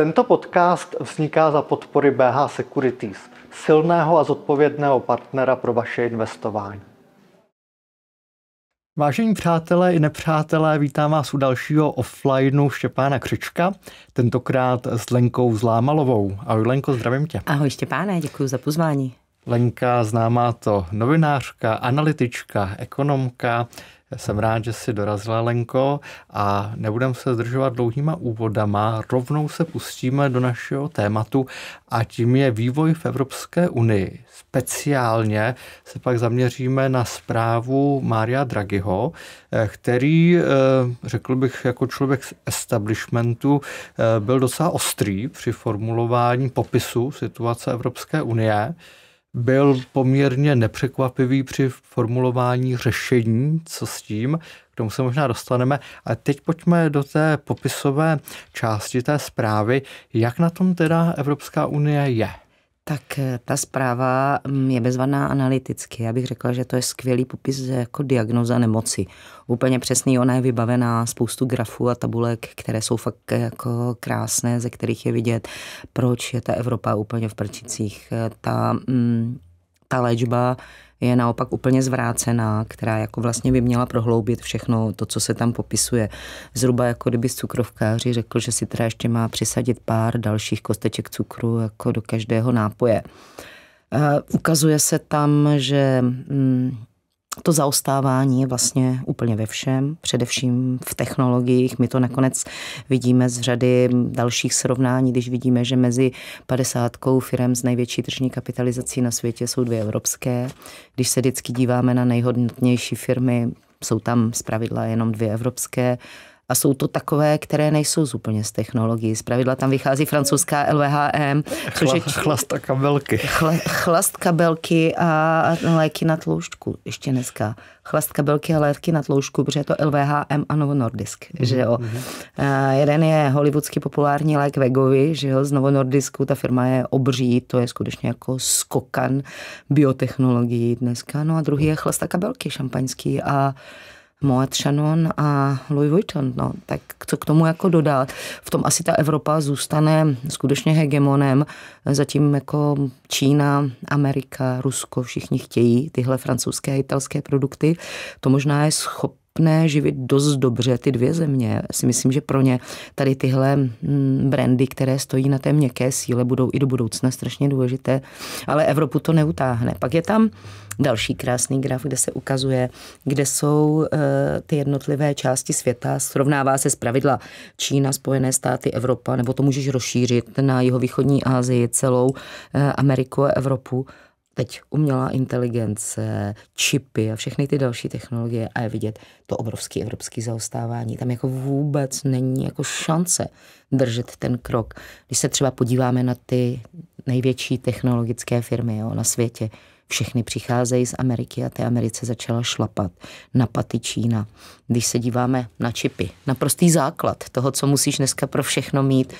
Tento podcast vzniká za podpory BH Securities, silného a zodpovědného partnera pro vaše investování. Vážení přátelé i nepřátelé, vítám vás u dalšího offlineu Štěpána Křička, tentokrát s Lenkou Zlámalovou. Ahoj Lenko, zdravím tě. Ahoj Štěpáne, děkuji za pozvání. Lenka známá to novinářka, analytička, ekonomka, jsem rád, že jsi dorazila, Lenko, a nebudem se zdržovat dlouhýma úvodama. Rovnou se pustíme do našeho tématu a tím je vývoj v Evropské unii. Speciálně se pak zaměříme na zprávu Mária Draghiho, eh, který, eh, řekl bych, jako člověk z establishmentu eh, byl docela ostrý při formulování popisu situace Evropské unie byl poměrně nepřekvapivý při formulování řešení, co s tím, k tomu se možná dostaneme. A teď pojďme do té popisové části té zprávy, jak na tom teda Evropská unie je. Tak eh, ta zpráva mm, je bezvaná analyticky. Já bych řekla, že to je skvělý popis jako diagnoza nemoci. Úplně přesný, ona je vybavená spoustu grafů a tabulek, které jsou fakt eh, jako krásné, ze kterých je vidět, proč je ta Evropa úplně v prčicích. Eh, ta, mm, ta léčba je naopak úplně zvrácená, která jako vlastně by měla prohloubit všechno to, co se tam popisuje. Zhruba jako kdyby cukrovkáři řekl, že si teda ještě má přisadit pár dalších kosteček cukru jako do každého nápoje. Eh, ukazuje se tam, že mm, to zaostávání je vlastně úplně ve všem, především v technologiích. My to nakonec vidíme z řady dalších srovnání, když vidíme, že mezi 50 firm s největší tržní kapitalizací na světě jsou dvě evropské. Když se vždycky díváme na nejhodnotnější firmy, jsou tam zpravidla jenom dvě evropské a jsou to takové, které nejsou z úplně z technologií. Z pravidla tam vychází francouzská LVHM. či... Chlast a kabelky. Chla, chlast kabelky a léky na tloušťku. Ještě dneska. Chlast kabelky a léky na tloušťku, protože je to LVHM a Novo Nordisk. Mm-hmm. Že jo? Mhm. A jeden je hollywoodsky populární lék Vegovi, že jo? z Novo Nordisku. Ta firma je obří, to je skutečně jako skokan biotechnologií dneska. No a druhý je a kabelky šampaňský a Moet Shannon a Louis Vuitton. No, tak co k tomu jako dodat? V tom asi ta Evropa zůstane skutečně hegemonem, zatím jako Čína, Amerika, Rusko, všichni chtějí tyhle francouzské a italské produkty. To možná je schop, schopné živit dost dobře ty dvě země. Já si myslím, že pro ně tady tyhle mm, brandy, které stojí na té měkké síle, budou i do budoucna strašně důležité, ale Evropu to neutáhne. Pak je tam další krásný graf, kde se ukazuje, kde jsou eh, ty jednotlivé části světa. Srovnává se z pravidla Čína, Spojené státy, Evropa, nebo to můžeš rozšířit na jihovýchodní Asii, celou eh, Ameriku a Evropu teď umělá inteligence, čipy a všechny ty další technologie a je vidět to obrovské evropské zaostávání. Tam jako vůbec není jako šance držet ten krok. Když se třeba podíváme na ty největší technologické firmy jo, na světě, všechny přicházejí z Ameriky a té Americe začala šlapat na paty Čína. Když se díváme na čipy, na prostý základ toho, co musíš dneska pro všechno mít,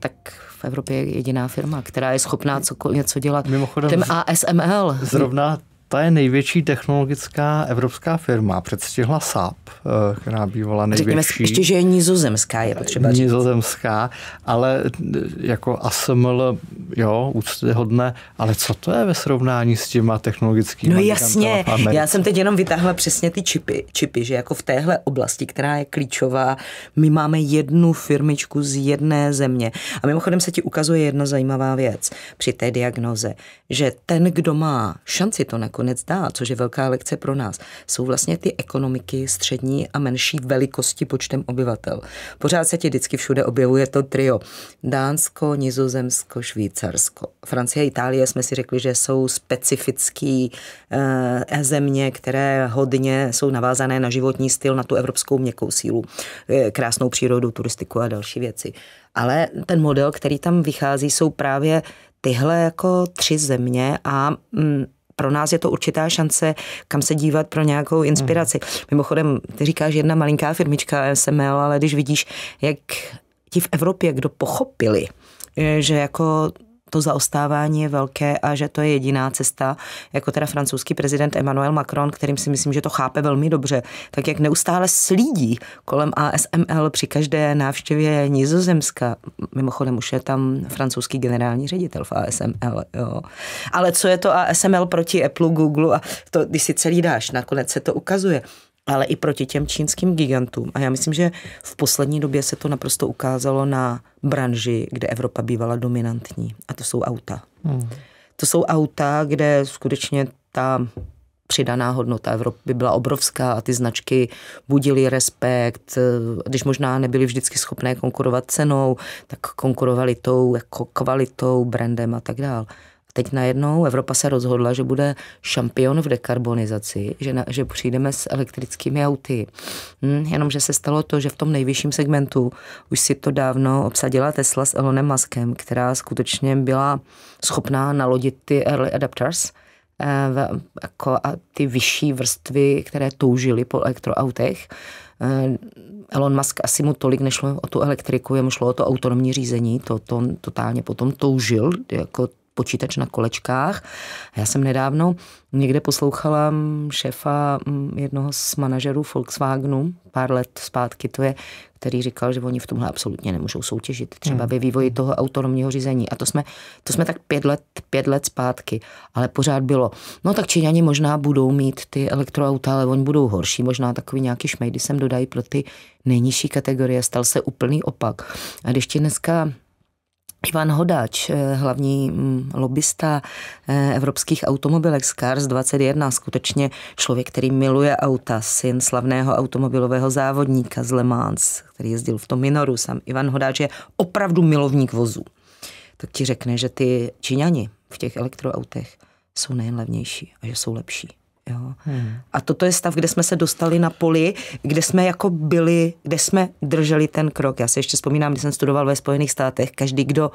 tak v Evropě je jediná firma, která je schopná cokoliv něco dělat. Mimochodem, Ten ASML. Zrovna ta je největší technologická evropská firma. Předstihla SAP, eh, která bývala největší. Řekněme ještě, že je nizozemská, je potřeba říct. Nizozemská, ale eh, jako ASML, jo, hodné, ale co to je ve srovnání s těma technologickými? No jasně, já jsem teď jenom vytáhla přesně ty čipy, čipy, že jako v téhle oblasti, která je klíčová, my máme jednu firmičku z jedné země. A mimochodem se ti ukazuje jedna zajímavá věc při té diagnoze, že ten, kdo má šanci to na nakonec dá, což je velká lekce pro nás, jsou vlastně ty ekonomiky střední a menší velikosti počtem obyvatel. Pořád se ti vždycky všude objevuje to trio. Dánsko, Nizozemsko, Švýcarsko. Francie a Itálie jsme si řekli, že jsou specifický e, země, které hodně jsou navázané na životní styl, na tu evropskou měkkou sílu, e, krásnou přírodu, turistiku a další věci. Ale ten model, který tam vychází, jsou právě tyhle jako tři země a mm, pro nás je to určitá šance, kam se dívat pro nějakou inspiraci. Mm. Mimochodem, ty říkáš jedna malinká firmička SML, ale když vidíš, jak ti v Evropě kdo pochopili, eh, že jako to zaostávání je velké a že to je jediná cesta, jako teda francouzský prezident Emmanuel Macron, kterým si myslím, že to chápe velmi dobře, tak jak neustále slídí kolem ASML při každé návštěvě Nizozemska. Mimochodem už je tam francouzský generální ředitel v ASML. Jo. Ale co je to ASML proti Apple, Google a to, když si celý dáš, nakonec se to ukazuje ale i proti těm čínským gigantům. A já myslím, že v poslední době se to naprosto ukázalo na branži, kde Evropa bývala dominantní, a to jsou auta. Hmm. To jsou auta, kde skutečně ta přidaná hodnota Evropy byla obrovská a ty značky budily respekt, když možná nebyly vždycky schopné konkurovat cenou, tak konkurovali tou jako kvalitou, brandem a tak dále. Teď najednou Evropa se rozhodla, že bude šampion v dekarbonizaci, že, na, že přijdeme s elektrickými auty. Hm, jenomže se stalo to, že v tom nejvyšším segmentu už si to dávno obsadila Tesla s Elonem Muskem, která skutečně byla schopná nalodit ty early adapters, eh, v, jako a ty vyšší vrstvy, které toužily po elektroautech. Eh, Elon Musk asi mu tolik nešlo o tu elektriku, jemu šlo o to autonomní řízení, to, to on totálně potom toužil, jako počítač na kolečkách. A já jsem nedávno někde poslouchala mm, šéfa mm, jednoho z manažerů Volkswagenu pár let zpátky, to je, který říkal, že oni v tomhle absolutně nemůžou soutěžit, třeba hmm. ve vývoji toho autonomního řízení. A to jsme, to jsme tak pět let, pět let zpátky, ale pořád bylo. No tak Číňani možná budou mít ty elektroauta, ale oni budou horší, možná takový nějaký šmejdy sem dodají pro ty nejnižší kategorie. Stal se úplný opak. A když ti dneska Ivan Hodáč, eh, hlavní mm, lobista eh, evropských automobilek z Cars 21, skutečně člověk, který miluje auta, syn slavného automobilového závodníka z Le Mans, který jezdil v tom Minoru. Sam Ivan Hodáč je opravdu milovník vozů. Tak ti řekne, že ty Číňani v těch elektroautech jsou nejen levnější a že jsou lepší. Jo. Hmm. A toto je stav, kde jsme se dostali na poli, kde jsme jako byli, kde jsme drželi ten krok. Já si ještě vzpomínám, když jsem studoval ve Spojených státech, každý, kdo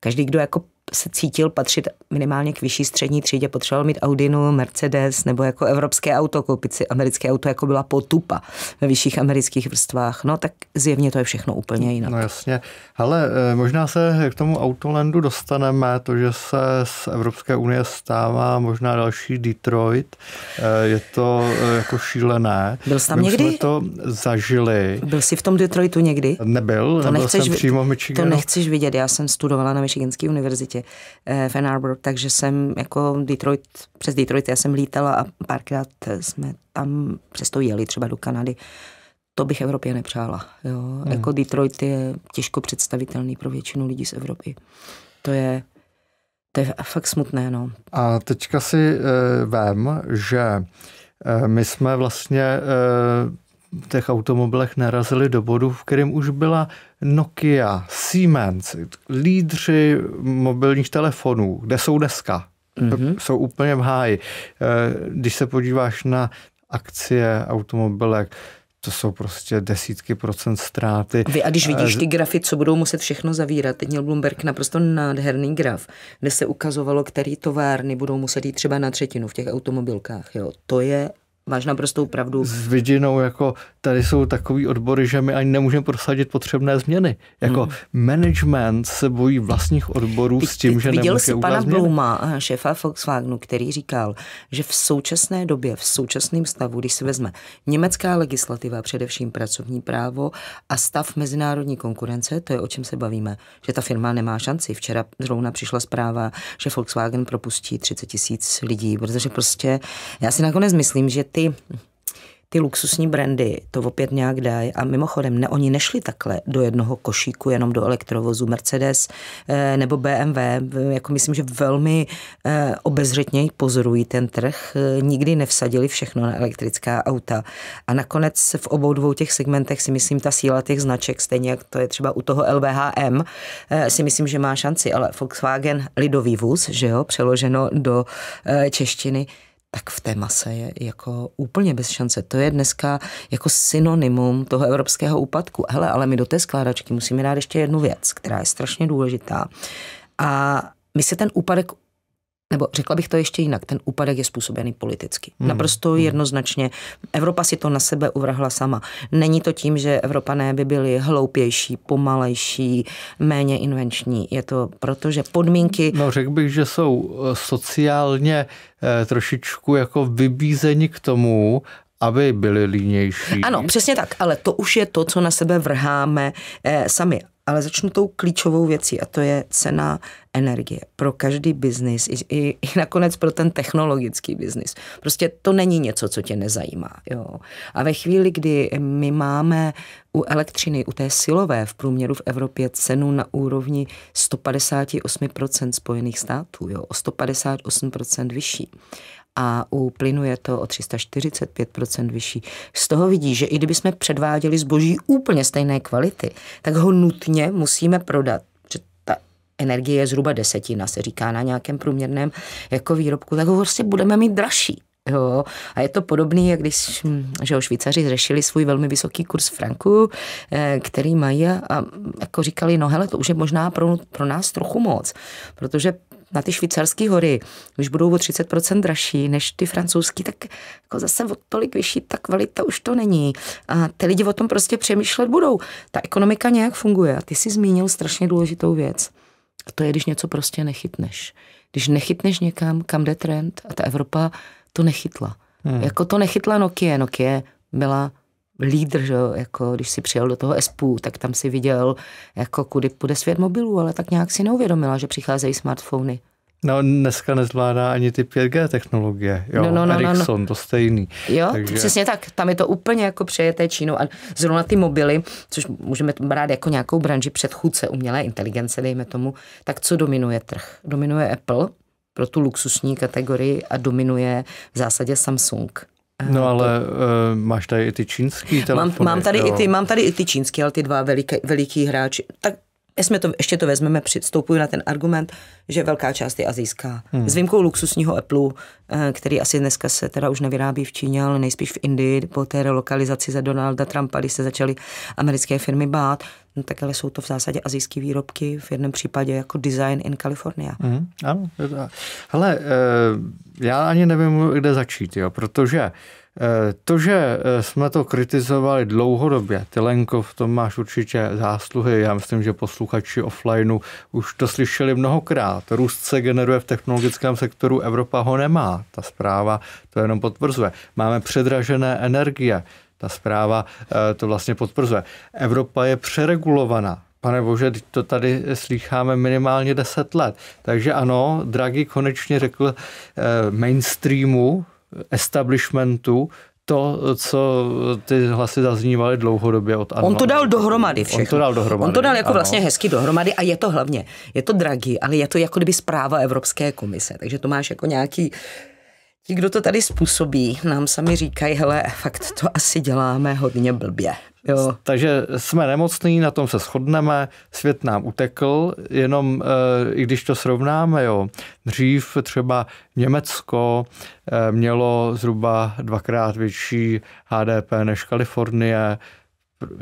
každý, kdo jako se cítil patřit minimálně k vyšší střední třídě, potřeboval mít Audinu, no, Mercedes nebo jako evropské auto, koupit si americké auto, jako byla potupa ve vyšších amerických vrstvách. No tak zjevně to je všechno úplně jinak. No jasně, ale eh, možná se k tomu Autolandu dostaneme, to, že se z Evropské unie stává možná další Detroit, eh, je to eh, jako šílené. Byl jsi tam My někdy? Jsme to zažili. Byl jsi v tom Detroitu někdy? Nebyl, to nebyl nechceš, jsem přímo v Michiganu. To nechceš vidět, já jsem studovala na Michiganské univerzitě. Eh, v Ann Arbor, takže jsem jako Detroit, přes Detroit já jsem lítala a párkrát jsme tam přesto jeli třeba do Kanady. To bych Evropě nepřála. Jo. Hmm. Jako Detroit je těžko představitelný pro většinu lidí z Evropy. To je to je fakt smutné, no. A teďka si uh, eh, vím, že uh, my jsme vlastně uh, těch automobilech narazili do bodu, v kterém už byla Nokia, Siemens, lídři mobilních telefonů, kde jsou deska. Mm-hmm. Jsou úplně v háji. Eh, když se podíváš na akcie automobilek, to jsou prostě desítky procent ztráty. Vy a když eh, vidíš ty grafy, co budou muset všechno zavírat, teď měl Bloomberg naprosto nádherný graf, kde se ukazovalo, který továrny budou muset jít třeba na třetinu v těch automobilkách. Jo. To je máš naprostou pravdu. S vidinou, jako tady jsou takový odbory, že my ani nemůžeme prosadit potřebné změny. Jako hmm. management se bojí vlastních odborů ty, s tím, že Viděl jsi pana změny. Bluma, eh, šéfa Volkswagenu, který říkal, že v současné době, v současném stavu, když se vezme německá legislativa, především pracovní právo a stav mezinárodní konkurence, to je o čem se bavíme, že ta firma nemá šanci. Včera zrovna přišla zpráva, že Volkswagen propustí 30 tisíc lidí, protože prostě já si nakonec myslím, že ty ty luxusní brandy to opět nějak dají. A mimochodem, ne, oni nešli takhle do jednoho košíku, jenom do elektrovozu Mercedes eh, nebo BMW. Jako myslím, že velmi eh, obezřetně pozorují ten trh. Eh, nikdy nevsadili všechno na elektrická auta. A nakonec v obou dvou těch segmentech si myslím, ta síla těch značek, stejně jak to je třeba u toho LVHM, eh, si myslím, že má šanci. Ale Volkswagen lidový vůz, že jo, přeloženo do eh, češtiny, tak v té mase je jako úplně bez šance. To je dneska jako synonymum toho evropského úpadku. Hele, ale my do té skládačky musíme dát ještě jednu věc, která je strašně důležitá. A my se ten úpadek nebo řekla bych to ještě jinak, ten úpadek je způsobený politicky. Hmm. Naprosto hmm. jednoznačně. Evropa si to na sebe uvrhla sama. Není to tím, že Evropané by byli hloupější, pomalejší, méně invenční. Je to proto, že podmínky... No řekl bych, že jsou eh, sociálně eh, trošičku jako vybízeni k tomu, aby byli línější. Ano, přesně tak, ale to už je to, co na sebe vrháme eh, sami ale začnu tou klíčovou věcí a to je cena energie pro každý biznis i, i, i nakonec pro ten technologický biznis. Prostě to není něco, co tě nezajímá. Jo. A ve chvíli, kdy my máme u elektřiny, u té silové v průměru v Evropě cenu na úrovni 158% Spojených států, jo, o 158% vyšší a u plynu je to o 345 vyšší. Z toho vidí, že i kdyby jsme předváděli zboží úplně stejné kvality, tak ho nutně musíme prodat energie je zhruba desetina, se říká na nějakém průměrném jako výrobku, tak ho vlastně budeme mít dražší. Jo. A je to podobné, jak když že Švýcaři řešili svůj velmi vysoký kurz franku, eh, který mají a jako říkali, no hele, to už je možná pro, pro nás trochu moc, protože na ty švýcarské hory, když budou o 30% dražší než ty francouzský, tak jako zase o tolik vyšší ta kvalita už to není. A ty lidi o tom prostě přemýšlet budou. Ta ekonomika nějak funguje a ty si zmínil strašně důležitou věc. A to je, když něco prostě nechytneš. Když nechytneš někam, kam jde trend a ta Evropa to nechytla. Hmm. Jako to nechytla Nokia. Nokia byla lídr, že jo, jako když si přijel do toho SPU, tak tam si viděl, jako kudy půjde svět mobilů, ale tak nějak si neuvědomila, že přicházejí smartfony. No dneska nezvládá ani ty 5G technologie, jo, no, no, no, Ericsson, no, no. to stejný. Jo, takže... přesně tak, tam je to úplně jako přejeté Čínu a zrovna ty mobily, což můžeme brát jako nějakou branži předchůdce umělé inteligence, dejme tomu, tak co dominuje trh? Dominuje Apple pro tu luxusní kategorii a dominuje v zásadě Samsung. No eh, ale to... uh, máš tady i ty čínský telefony. Mám, mám, tady jo. i ty, mám tady i ty čínský, ale ty dva veliký, veliký hráči. Tak jsme to, ještě to vezmeme, přistoupuji na ten argument, že velká část je azijská. Hmm. S výjimkou luxusního Apple, eh, který asi dneska se teda už nevyrábí v Číně, ale nejspíš v Indii, po té relokalizaci za Donalda Trumpa, kdy se začaly americké firmy bát, no tak ale jsou to v zásadě azijské výrobky, v jednom případě jako Design in California. Hmm, ano, hele, eh, já ani nevím, kde začít, jo, protože Eh, to, že eh, jsme to kritizovali dlouhodobě, Tylenko, v tom máš určitě zásluhy. Já myslím, že posluchači offlineu už to slyšeli mnohokrát. Růst se generuje v technologickém sektoru, Evropa ho nemá. Ta zpráva to jenom potvrzuje. Máme předražené energie. Ta zpráva eh, to vlastně potvrzuje. Evropa je přeregulovaná. Pane bože, to tady slýcháme minimálně 10 let. Takže ano, Draghi konečně řekl mainstreamu, establishmentu, to, co ty hlasy zaznívaly dlouhodobě od Arnold. On to dal dohromady všechno. On to dal dohromady. On to dal jako ano. vlastně hezky dohromady a je to hlavně, je to dragi, ale je to jako kdyby zpráva Evropské komise. Takže to máš jako nějaký Ti, kdo to tady způsobí, nám sami říkají, hele, fakt to asi děláme hodně blbě. Jo. Takže jsme nemocní, na tom se shodneme, svět nám utekl, jenom eh, i když to srovnáme, jo. Dřív třeba Německo e, mělo zhruba dvakrát větší HDP než Kalifornie,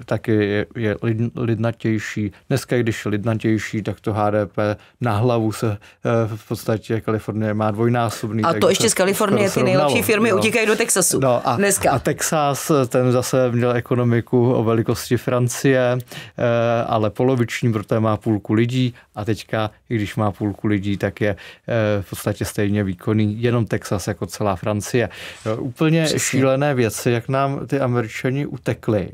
taky je, je lid, lidnatější. Dneska, když je lidnatější, tak to HDP na hlavu se eh, v podstatě Kalifornie má dvojnásobný. A to ještě z Kalifornie ty nejlepší firmy no. utíkají do Texasu. No a, dneska. a Texas, eh, ten zase měl ekonomiku o velikosti Francie, eh, ale poloviční, protože má půlku lidí a teďka, i když má půlku lidí, tak je v podstatě stejně výkonný jenom Texas jako celá Francie. Úplně Přesně. šílené věci, jak nám ty američani utekli.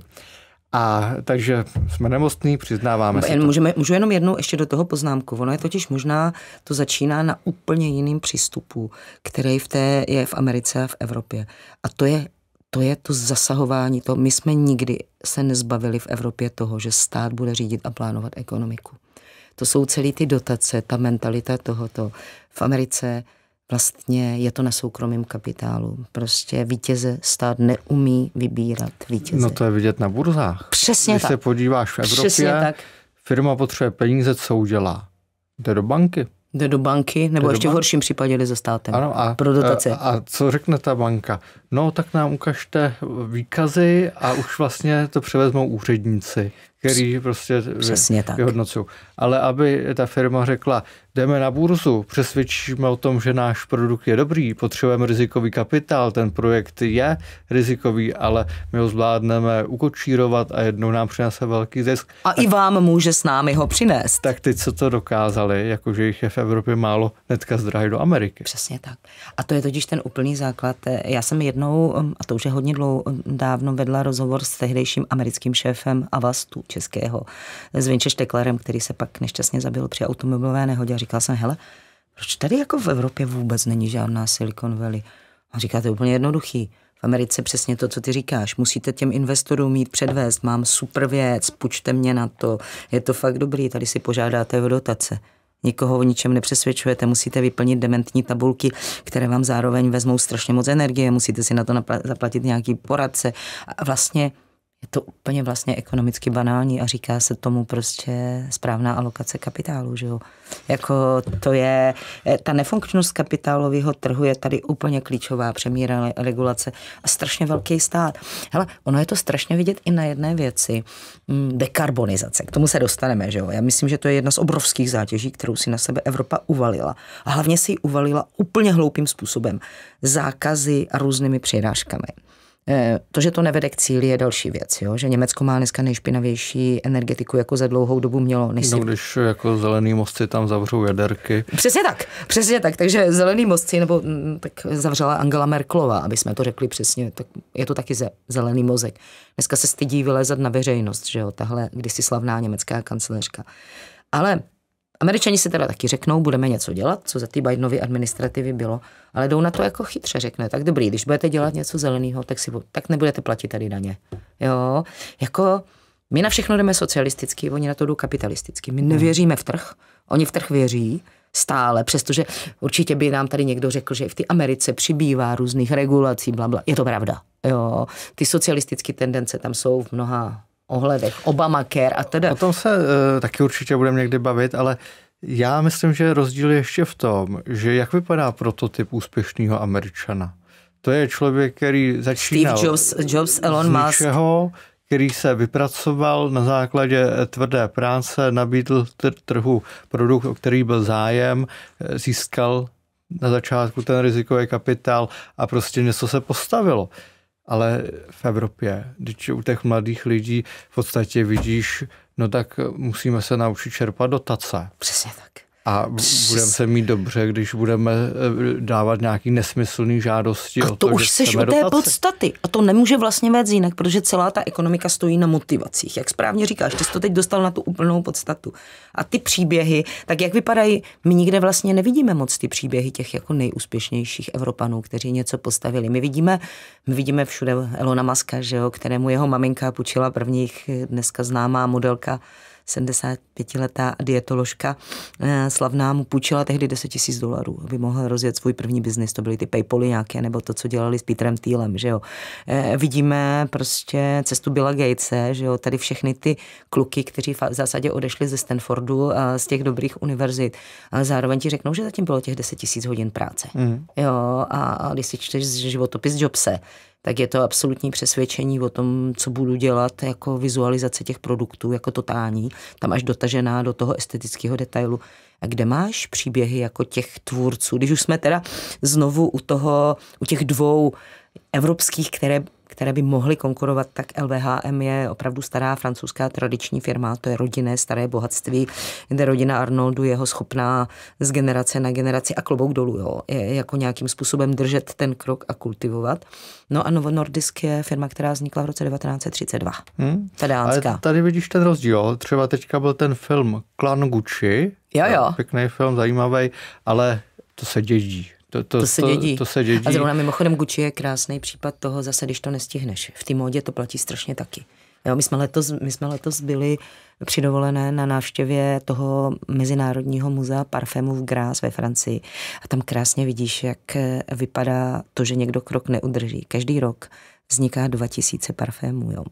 A takže jsme nemocní, přiznáváme se. Můžeme, můžu jenom jednu ještě do toho poznámku. Ono je totiž možná, to začíná na úplně jiným přístupu, který v té je v Americe a v Evropě. A to je to je to zasahování. To my jsme nikdy se nezbavili v Evropě toho, že stát bude řídit a plánovat ekonomiku. To jsou celý ty dotace, ta mentalita tohoto. V Americe vlastně je to na soukromém kapitálu. Prostě vítěze stát neumí vybírat vítěze. No to je vidět na burzách. Přesně Když tak. se podíváš v Evropě, Přesně tak. firma potřebuje peníze, co udělá? Jde do banky. Jde do banky, nebo do ještě banky. v horším případě jde za státem. Ano, a, pro dotace. A, a co řekne ta banka? No, tak nám ukažte výkazy a už vlastně to převezmou úředníci který prostě Přesně tak. vyhodnocují. Ale aby ta firma řekla, jdeme na burzu, přesvědčíme o tom, že náš produkt je dobrý, potřebujeme rizikový kapitál, ten projekt je rizikový, ale my ho zvládneme ukočírovat a jednou nám přinese velký zisk. A tak, i vám může s námi ho přinést. Tak ty, co to dokázali, jakože jich je v Evropě málo, netka zdrahy do Ameriky. Přesně tak. A to je totiž ten úplný základ. Já jsem jednou, a to už je hodně dlouho, dávno vedla rozhovor s tehdejším americkým šéfem Avastu českého s Winchestecklerem, který se pak nešťastně zabil při automobilové nehodě. A říkal jsem, hele, proč tady jako v Evropě vůbec není žádná Silicon Valley? A říká, to je úplně jednoduchý. V Americe přesně to, co ty říkáš. Musíte těm investorům mít předvést. Mám super věc, půjčte mě na to. Je to fakt dobrý, tady si požádáte o dotace. Nikoho o ničem nepřesvědčujete, musíte vyplnit dementní tabulky, které vám zároveň vezmou strašně moc energie, musíte si na to zaplatit nějaký poradce. A vlastně je to úplně vlastně ekonomicky banální a říká se tomu prostě správná alokace kapitálu, že jo. Jako to je, eh, ta nefunkčnost kapitálového trhu je tady úplně klíčová přemíra regulace a strašně velký stát. Hele, ono je to strašně vidět i na jedné věci. Mm, dekarbonizace, k tomu se dostaneme, že jo. Já myslím, že to je jedna z obrovských zátěží, kterou si na sebe Evropa uvalila. A hlavně si ji uvalila úplně hloupým způsobem. Zákazy a různými přirážkami. Eh, to, že to nevede k cíli, je další věc. Jo? Že Německo má dneska nejšpinavější energetiku, jako za dlouhou dobu mělo. Než no, si... když eh, jako zelený mosty tam zavřou jaderky. Přesně tak, přesně tak. Takže zelený mostci, nebo mm, tak zavřela Angela Merklova, aby jsme to řekli přesně, tak je to taky zelený mozek. Dneska se stydí vylezat na veřejnost, že jo, tahle kdysi slavná německá kancelářka. Ale Američani se teda taky řeknou, budeme něco dělat, co za ty Bidenovy administrativy bylo, ale jdou na to jako chytře, řekne, tak dobrý, když budete dělat něco zeleného, tak, si, tak nebudete platit tady daně. Jo, jako my na všechno jdeme socialisticky, oni na to jdou kapitalisticky. My hmm. nevěříme v trh, oni v trh věří, stále, přestože určitě by nám tady někdo řekl, že i v té Americe přibývá různých regulací, bla, bla. Je to pravda. Jo. Ty socialistické tendence tam jsou v mnoha ohledech, Obamacare a teda. O tom se uh, taky určitě budeme někdy bavit, ale já myslím, že rozdíl je ještě v tom, že jak vypadá prototyp úspěšného Američana. To je člověk, který začínal Steve Jobs, Jobs Elon Musk. Ničeho, který se vypracoval na základě eh, tvrdé práce, nabídl tr- trhu produkt, o který byl zájem, eh, získal na začátku ten rizikový kapitál a prostě něco se postavilo ale v Evropě. Když u těch mladých lidí v podstatě vidíš, no tak musíme se naučit čerpat dotace. Přesně tak. A budeme se mít dobře, když budeme eh, dávat nějaký nesmyslný žádosti. A to, o to už seš u té dotace. podstaty. A to nemůže vlastně vést jinak, protože celá ta ekonomika stojí na motivacích. Jak správně říkáš, ty jsi to teď dostal na tu úplnou podstatu. A ty příběhy, tak jak vypadají, my nikde vlastně nevidíme moc ty příběhy těch jako nejúspěšnějších Evropanů, kteří něco postavili. My vidíme, my vidíme všude Elona Maska, že jo, kterému jeho maminka půjčila prvních eh, dneska známá modelka 75-letá dietoložka eh, slavná mu půjčila tehdy 10 000 dolarů, aby mohl rozjet svůj první biznis. To byly ty Paypaly nějaké, nebo to, co dělali s Petrem Týlem, že jo. E, vidíme prostě cestu Billa Gatese, že jo, tady všechny ty kluky, kteří v zásadě odešli ze Stanfordu a eh, z těch dobrých univerzit, ale zároveň ti řeknou, že zatím bylo těch 10 000 hodin práce. Mm. Jo, a, a když si čteš životopis Jobse, tak je to absolutní přesvědčení o tom, co budu dělat, jako vizualizace těch produktů, jako totální, tam až dotažená do toho estetického detailu. A kde máš příběhy jako těch tvůrců? Když už jsme teda znovu u toho, u těch dvou evropských, které které by mohly konkurovat, tak LVHM je opravdu stará francouzská tradiční firma, to je rodinné staré bohatství, kde rodina Arnoldu je ho schopná z generace na generaci a klobouk dolů, jo, je jako nějakým způsobem držet ten krok a kultivovat. No a Novo Nordisk je firma, která vznikla v roce 1932. Hmm. Ta Ale tady vidíš ten rozdíl. Třeba teďka byl ten film Klan Gucci. Jo, jo. Pěkný film, zajímavý, ale to se dědí. To, to, to se to, dědí. To se dědí. A zrovna mimochodem Gucci je krásný případ toho zase, když to nestihneš. V té módě to platí strašně taky. Jo, my, jsme letos, my jsme letos byli přidovolené na návštěvě toho Mezinárodního muzea parfému v Grás ve Francii. A tam krásně vidíš, jak eh, vypadá to, že někdo krok neudrží. Každý rok vzniká 2000 parfémů, jo.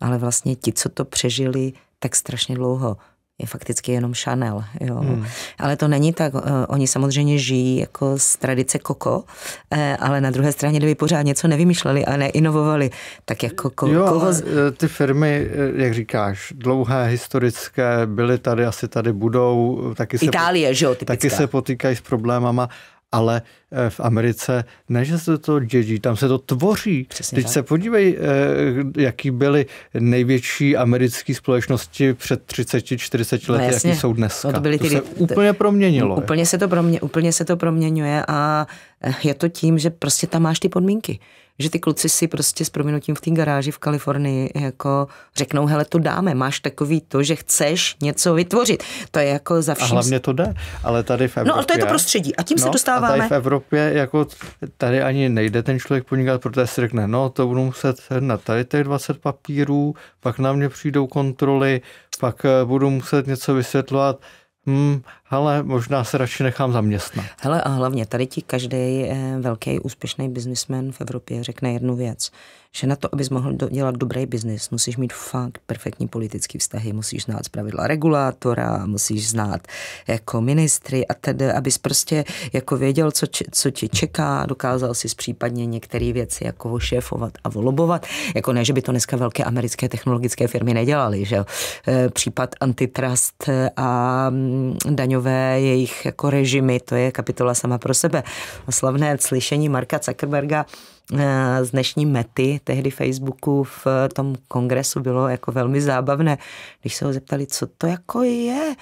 Ale vlastně ti, co to přežili, tak strašně dlouho je fakticky jenom Chanel. Jo. Hmm. Ale to není tak. Eh, oni samozřejmě žijí jako z tradice koko, eh, ale na druhé straně, kdyby pořád něco nevymýšleli a neinovovali, tak jako ko- jo, koho... Z... Eh, ty firmy, jak říkáš, dlouhé, historické, byly tady, asi tady budou. Taky se, Itálie, že jo, typická. Taky se potýkají s problémama ale eh, v Americe ne, že se to dědí, tam se to tvoří. Přesně Teď tak. se podívej, eh, jaký byly největší americké společnosti před 30-40 no lety, no jaký jsou dneska. No to, byly ty, to se úplně proměnilo. Úplně se, to promě, úplně se to proměňuje a eh, je to tím, že prostě tam máš ty podmínky že ty kluci si prostě s prominutím v té garáži v Kalifornii jako řeknou, hele, to dáme, máš takový to, že chceš něco vytvořit. To je jako za vším. A hlavně to jde, ale tady v Evropě... No, ale to je to prostředí a tím no, se dostáváme... A tady v Evropě jako tady ani nejde ten člověk podnikat, protože si řekne, no, to budu muset na tady těch 20 papírů, pak na mě přijdou kontroly, pak eh, budu muset něco vysvětlovat, Hmm, ale možná se radši nechám zaměstnat. Hele a hlavně tady ti každý eh, velký úspěšný biznismen v Evropě řekne jednu věc, že na to, abys mohl dělat dobrý biznis, musíš mít fakt perfektní politické vztahy, musíš znát pravidla regulátora, musíš znát jako ministry a tedy, abys prostě jako věděl, co, či, co tě čeká, dokázal si případně některé věci jako ošéfovat a volobovat. Jako ne, že by to dneska velké americké technologické firmy nedělaly, že eh, Případ antitrust eh, a mm, daňové Zuckerbergové, jejich jako režimy, to je kapitola sama pro sebe. Slavné slyšení Marka Zuckerberga eh, z dnešní mety tehdy Facebooku v tom kongresu bylo jako velmi zábavné, když se ho zeptali, co to jako je.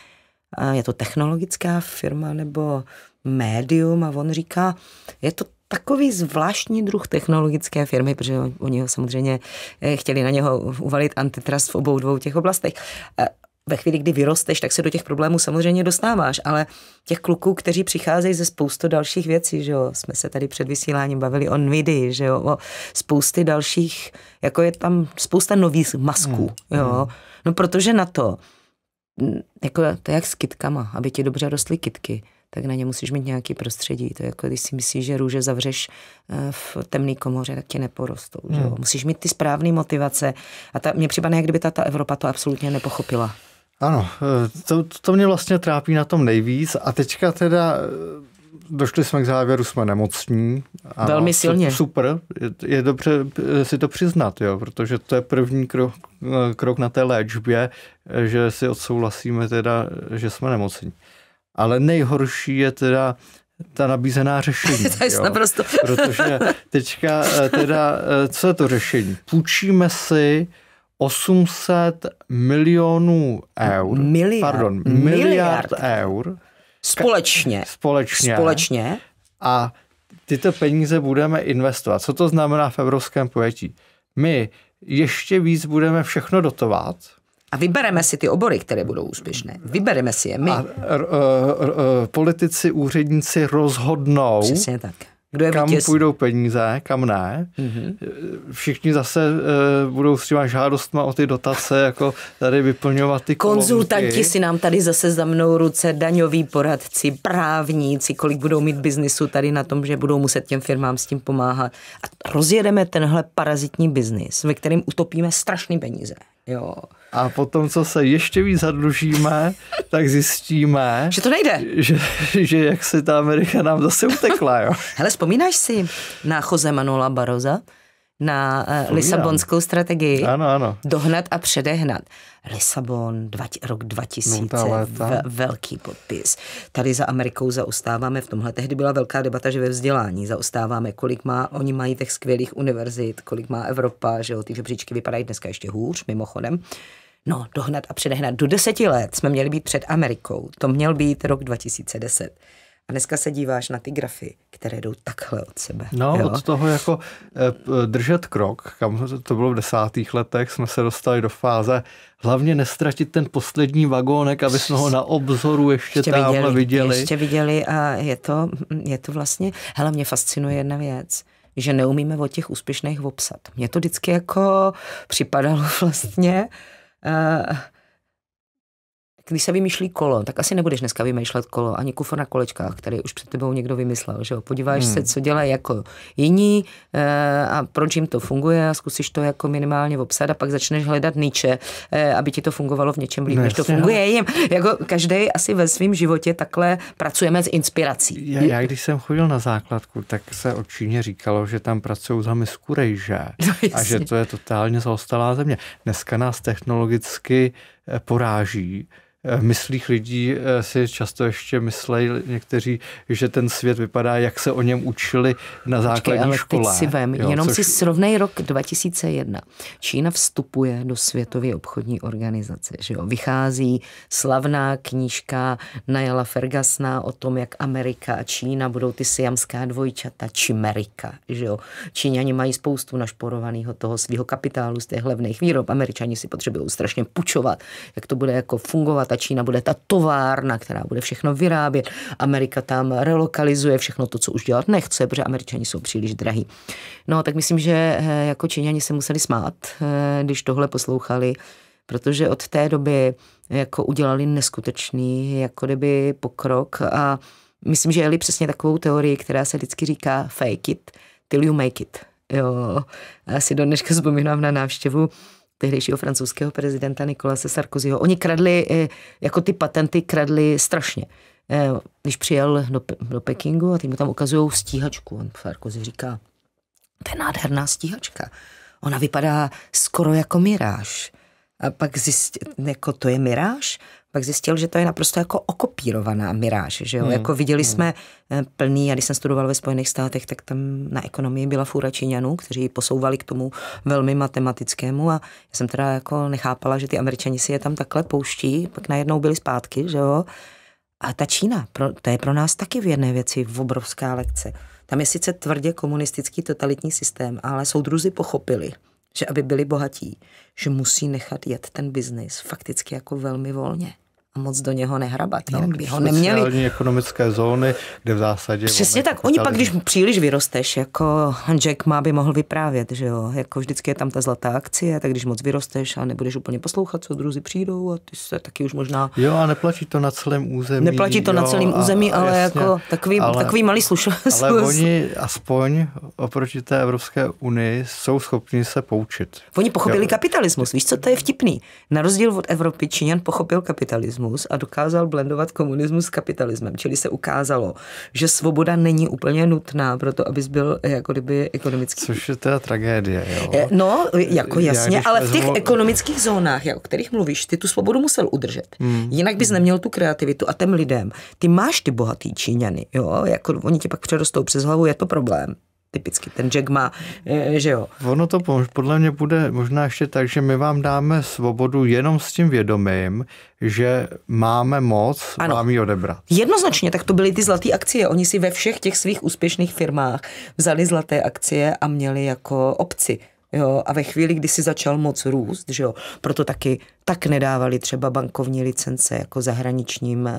Je to technologická firma nebo médium a on říká, je to takový zvláštní druh technologické firmy, protože oni ho samozřejmě eh, chtěli na něho uvalit antitrust v obou dvou těch oblastech. Eh, ve chvíli, kdy vyrosteš, tak se do těch problémů samozřejmě dostáváš, ale těch kluků, kteří přicházejí ze spoustu dalších věcí, že jo, jsme se tady před vysíláním bavili o NVIDI, že jo, o spousty dalších, jako je tam spousta nových masků, mm. jo, hmm. no protože na to, mm, jako to je jak s kitkama, aby ti dobře rostly kitky, tak na ně musíš mít nějaký prostředí. To je jako, když si myslíš, že růže zavřeš eh, v temné komoře, tak ti neporostou. Hmm. Že Musíš mít ty správné motivace. A ta, mě připadá, jak kdyby ta, ta Evropa to absolutně nepochopila. Ano, eh, to, to mě vlastně trápí na tom nejvíc a teďka teda eh, došli jsme k závěru, jsme nemocní. Ano, Velmi silně. Super, je, je dobře eh, si to přiznat, jo, protože to je první krok, krok na té léčbě, že si odsouhlasíme teda, že jsme nemocní. Ale nejhorší je teda ta nabízená řešení. to je jo? naprosto. Protože teďka teda, co je to řešení? Půjčíme si uh, 800 milionů eur, miliard, pardon, miliard, miliard eur. Společně. Společně. Společně. A tyto peníze budeme investovat. Co to znamená v evropském pojetí? My ještě víc budeme všechno dotovat. A vybereme si ty obory, které budou úspěšné. Vybereme si je my. A r, e, r, r, e, politici, úředníci rozhodnou, Přesně tak. Kdo je kam vítěz? půjdou peníze, kam ne. Mm-hmm. Všichni zase uh, budou s těma žádostma o ty dotace, jako tady vyplňovat ty Konzultanti kolonky. si nám tady zase za mnou ruce, daňoví poradci, právníci, kolik budou mít biznisu tady na tom, že budou muset těm firmám s tím pomáhat. A rozjedeme tenhle parazitní biznis, ve kterém utopíme strašný peníze. Jo. A potom, co se ještě víc zadlužíme, tak zjistíme, že to nejde. Že, že jak se ta Amerika nám zase utekla. Jo. Hele, vzpomínáš si na Jose Manuela Baroza? na uh, Lisabonskou strategii. Ano, ano. Dohnat a předehnat. Lisabon, dva, rok 2000, no, v, velký podpis. Tady za Amerikou zaostáváme v tomhle. Tehdy byla velká debata, že ve vzdělání zaostáváme, kolik má, oni mají těch skvělých univerzit, kolik má Evropa, že jo, ty žebříčky vypadají dneska ještě hůř, mimochodem. No, dohnat a předehnat. Do deseti let jsme měli být před Amerikou. To měl být rok 2010. A dneska se díváš na ty grafy, které jdou takhle od sebe. No, jo? od toho jako eh, držet krok, kam to bylo v desátých letech, jsme se dostali do fáze hlavně nestratit ten poslední vagónek, aby jsme ho na obzoru ještě, ještě tamhle viděli, viděli. Ještě viděli a je to, je to vlastně, hele, mě fascinuje jedna věc že neumíme o těch úspěšných obsat. Mně to vždycky jako připadalo vlastně, uh, když se vymýšlí kolo, tak asi nebudeš dneska vymýšlet kolo ani kufr na kolečkách, který už před tebou někdo vymyslel. Že jo? Podíváš hmm. se, co dělají jako jiní e, a proč jim to funguje a zkusíš to jako minimálně obsat a pak začneš hledat niče, e, aby ti to fungovalo v něčem líp, ne, než to funguje jim. Jako každý asi ve svém životě takhle pracujeme s inspirací. Já, já, když jsem chodil na základku, tak se očíně říkalo, že tam pracují za rejže no, a že to je totálně zaostalá země. Dneska nás technologicky eh, poráží myslích lidí eh, si často ještě myslejí někteří, že ten svět vypadá, jak se o něm učili na základní Počkej, ale škole. Teď si vem, jo, jenom což... si srovnej rok 2001. Čína vstupuje do Světové obchodní organizace. Že jo? Vychází slavná knížka Najala Fergasna o tom, jak Amerika a Čína budou ty siamská dvojčata, Čimerika. Že jo? Číňani mají spoustu našporovaného toho svého kapitálu z těch levných výrob. Američani si potřebují strašně pučovat, jak to bude jako fungovat ta Čína bude ta továrna, která bude všechno vyrábět. Amerika tam relokalizuje všechno to, co už dělat nechce, protože američani jsou příliš drahí. No, tak myslím, že eh, jako Číňani se museli smát, eh, když tohle poslouchali, protože od té doby jako udělali neskutečný jako kdyby pokrok a myslím, že jeli přesně takovou teorii, která se vždycky říká fake it till you make it. Jo, asi do dneška vzpomínám na návštěvu tehdejšího francouzského prezidenta Nikolase Sarkozyho. Oni kradli, eh, jako ty patenty kradli strašně. Eh, když přijel do, do Pekingu a ty mu tam ukazují stíhačku, on Sarkozy říká, to je nádherná stíhačka. Ona vypadá skoro jako miráž. A pak zjistil, jako to je miráž? pak zjistil, že to je naprosto jako okopírovaná miráž, že jo, hmm. jako viděli hmm. jsme eh, plný, a když jsem studoval ve Spojených státech, tak tam na ekonomii byla fůra Číňanů, kteří posouvali k tomu velmi matematickému a já jsem teda jako nechápala, že ty američani si je tam takhle pouští, pak najednou byli zpátky, že jo, a ta Čína, pro, to je pro nás taky v jedné věci obrovská lekce. Tam je sice tvrdě komunistický totalitní systém, ale soudruzi pochopili, že aby byli bohatí, že musí nechat jet ten biznis fakticky jako velmi volně moc do něho nehrabat, no, jinak by ho neměli. ekonomické zóny, kde v zásadě... Přesně tak, oni pak, když příliš vyrosteš, jako Jack má by mohl vyprávět, že jo, jako vždycky je tam ta zlatá akcie, tak když moc vyrosteš a nebudeš úplně poslouchat, co druzy přijdou a ty se taky už možná... Jo a neplatí to na celém území. Neplatí to jo, na celém území, a, ale jasně, jako takový, ale, takový malý sluš. Ale sluš... oni aspoň oproti té Evropské unii jsou schopni se poučit. Oni pochopili jo. kapitalismus, víš co, to je vtipný. Na rozdíl od Evropy Číňan pochopil kapitalismus komunismus a dokázal blendovat komunismus s kapitalismem. Čili se ukázalo, že svoboda není úplně nutná pro to, abys byl jako kdyby ekonomický. Což je teda tragédie, jo? Eh, no, jako jasně, Já, ale v těch ekonomických zónách, o kterých mluvíš, ty tu svobodu musel udržet. Hmm. Jinak bys hmm. neměl tu kreativitu a těm lidem. Ty máš ty bohatý Číňany, jo? Jako oni ti pak přerostou přes hlavu, je to problém typicky ten Jack má, eh, že jo. Ono to podle mě bude možná ještě tak, že my vám dáme svobodu jenom s tím vědomím, že máme moc ano. vám ji odebrat. Jednoznačně, tak to byly ty zlaté akcie. Oni si ve všech těch svých úspěšných firmách vzali zlaté akcie a měli jako obci. Jo, a ve chvíli, kdy si začal moc růst, že jo, proto taky tak nedávali třeba bankovní licence jako zahraničním e,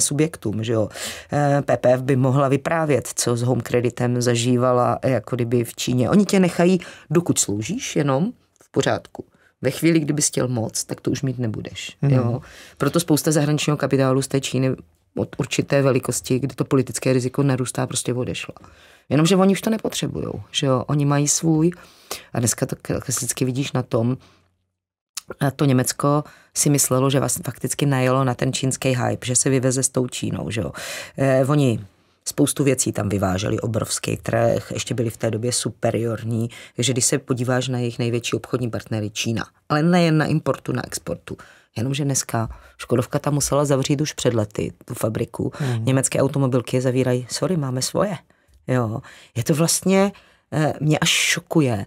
subjektům, že jo. E, eh, PPF by mohla vyprávět, co s home kreditem zažívala jako kdyby v Číně. Oni tě nechají, dokud sloužíš jenom, v pořádku. Ve chvíli, kdyby chtěl moc, tak to už mít nebudeš. Mm. Jo. Proto spousta zahraničního kapitálu z té Číny od určité velikosti, kdy to politické riziko narůstá, prostě odešla. Jenomže oni už to nepotřebují, že jo? Oni mají svůj, a dneska to klasicky vidíš na tom, a to Německo si myslelo, že vlastně fakticky najelo na ten čínský hype, že se vyveze s tou Čínou, že jo. E, oni spoustu věcí tam vyváželi obrovské, které ještě byly v té době superiorní, takže když se podíváš na jejich největší obchodní partnery Čína, ale nejen na importu, na exportu, Jenomže dneska Škodovka tam musela zavřít už před lety tu fabriku. Hmm. Německé automobilky zavírají, sorry, máme svoje. Jo. Je to vlastně, eh, mě až šokuje,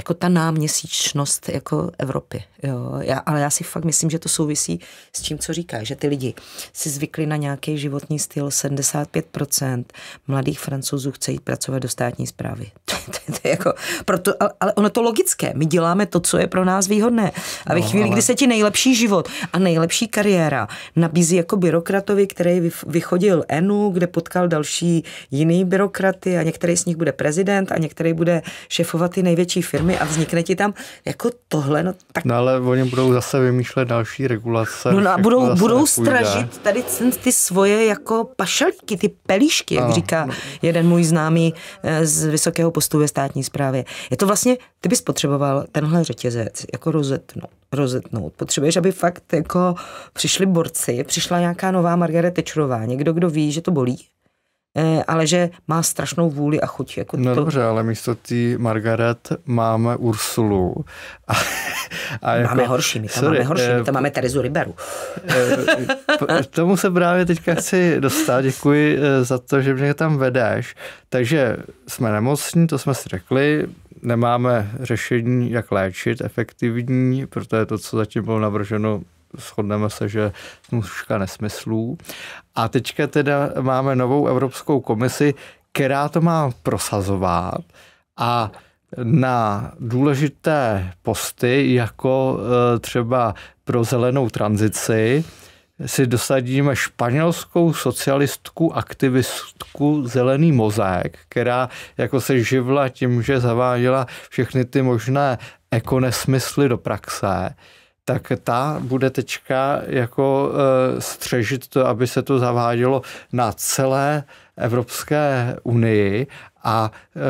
jako ta náměsíčnost jako Evropy. Jo. Já, ale já si fakt myslím, že to souvisí s tím, co říká, že ty lidi si zvykli na nějaký životní styl. 75% mladých francouzů chce jít pracovat do státní zprávy. to, to, to je jako, proto, ale, ale ono to logické. My děláme to, co je pro nás výhodné. A ve no, chvíli, ale... kdy se ti nejlepší život a nejlepší kariéra nabízí jako byrokratovi, který vychodil ENU, kde potkal další jiný byrokraty a některý z nich bude prezident a některý bude šefovat ty největší firmy, firmy a vznikne ti tam jako tohle. No, tak... no ale oni budou zase vymýšlet další regulace. No, no a budou, budou stražit tady ty svoje jako pašelky, ty pelíšky, jak no, říká jeden můj známý eh, z vysokého postu ve státní správě. Je to vlastně, ty bys potřeboval tenhle řetězec jako rozetnout. rozetnout. Potřebuješ, aby fakt jako přišli borci, přišla nějaká nová Margaret Tečrová, někdo, kdo ví, že to bolí, Eh, ale že má strašnou vůli a chuť. Jako no to... dobře, ale místo té Margaret máme Ursulu. A, a jako, máme horší, my tam sorry, máme horší, my eh, tam máme Terezu Riberu. Eh, tomu se právě teďka chci dostat, děkuji za to, že mě tam vedeš. Takže jsme nemocní, to jsme si řekli, nemáme řešení, jak léčit efektivní, protože to, co zatím bylo navrženo, shodneme se, že snůžka nesmyslů. A teďka teda máme novou Evropskou komisi, která to má prosazovat a na důležité posty, jako e, třeba pro zelenou tranzici, si dosadíme španělskou socialistku, aktivistku Zelený mozek, která jako se živla tím, že zaváděla všechny ty možné ekonesmysly do praxe tak ta bude teďka jako e, střežit to, aby se to zavádělo na celé Evropské unii a e,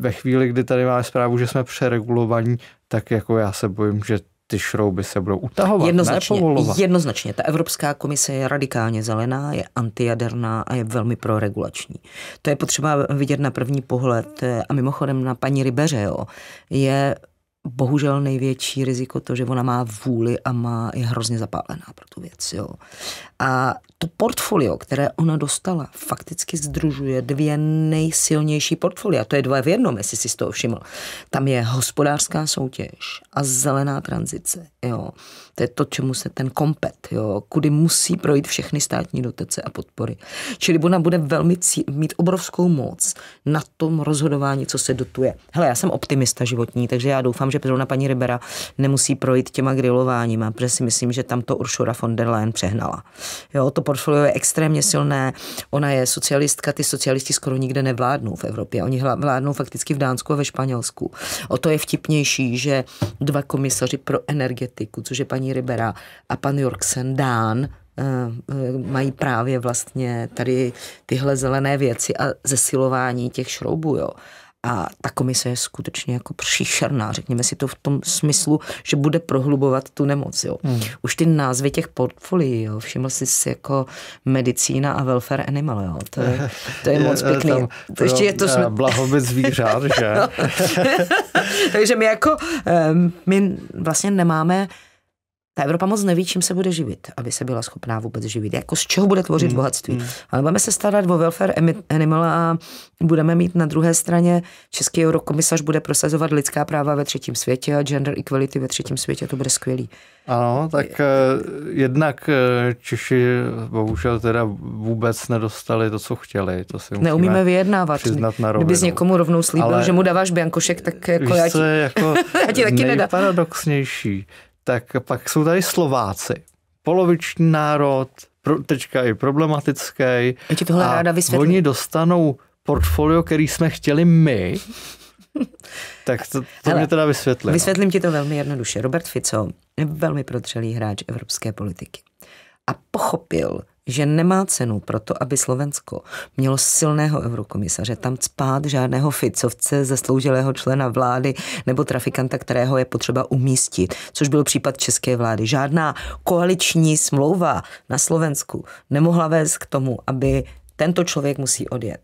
ve chvíli, kdy tady máme zprávu, že jsme přeregulovaní, tak jako já se bojím, že ty šrouby se budou utahovat, jednoznačně, Jednoznačně. Ta Evropská komise je radikálně zelená, je antijaderná a je velmi proregulační. To je potřeba vidět na první pohled. E, a mimochodem na paní Ribeře jo, je bohužel největší riziko to, že ona má vůli a má, je hrozně zapálená pro tu věc. Jo. A to portfolio, které ona dostala, fakticky združuje dvě nejsilnější portfolia. To je dva v jednom, jestli si z toho všiml. Tam je hospodářská soutěž a zelená tranzice. Jo. To je to, čemu se ten kompet, jo, kudy musí projít všechny státní dotace a podpory. Čili ona bude velmi cí- mít obrovskou moc na tom rozhodování, co se dotuje. Hele, já jsem optimista životní, takže já doufám, že na paní Ribera nemusí projít těma grilováníma, protože si myslím, že tam to Uršura von der Leyen přehnala. Jo, to portfolio je extrémně silné, ona je socialistka, ty socialisti skoro nikde nevládnou v Evropě, oni vládnou fakticky v Dánsku a ve Španělsku. O to je vtipnější, že dva komisaři pro energetiku, což je paní paní Ribera a pan Jorksen Sendán eh, eh, mají právě vlastně tady tyhle zelené věci a zesilování těch šroubů, jo. A ta komise je skutečně jako příšerná, řekněme si to v tom smyslu, že bude prohlubovat tu nemoc. Jo. Hmm. Už ty názvy těch portfolií, jo, všiml jsi si jako medicína a welfare animal, jo. To, je, to je moc eh, pěkný. Tam, to ještě je to... Jsme... Blahobyt zvířat, že? No. Takže my jako, my vlastně nemáme ta Evropa moc neví, čím se bude živit, aby se byla schopná vůbec živit. Jako z čeho bude tvořit hmm. bohatství. Hmm. Ale budeme se starat o welfare animal a budeme mít na druhé straně český eurokomisař bude prosazovat lidská práva ve třetím světě a gender equality ve třetím světě, to bude skvělý. Ano, tak je, eh, jednak eh, Češi bohužel teda vůbec nedostali to, co chtěli. To si Neumíme vyjednávat. Přiznat na Kdyby z někomu rovnou slíbil, Ale že mu dáváš biankošek, tak jako víš, já ti, jako já ti taky nedá. Paradoxnější tak pak jsou tady Slováci. Poloviční národ, pro, teďka i problematický. Já ti tohle a ráda vysvětlím. Oni dostanou portfolio, který jsme chtěli my, tak to, to Hele, mě teda vysvětlí. No. Vysvětlím ti to velmi jednoduše. Robert Fico je velmi protřelý hráč evropské politiky a pochopil, že nemá cenu pro to, aby Slovensko mělo silného eurokomisaře, tam cpát žádného Ficovce, zasloužilého člena vlády nebo trafikanta, kterého je potřeba umístit, což byl případ české vlády. Žádná koaliční smlouva na Slovensku nemohla vést k tomu, aby tento člověk musí odjet.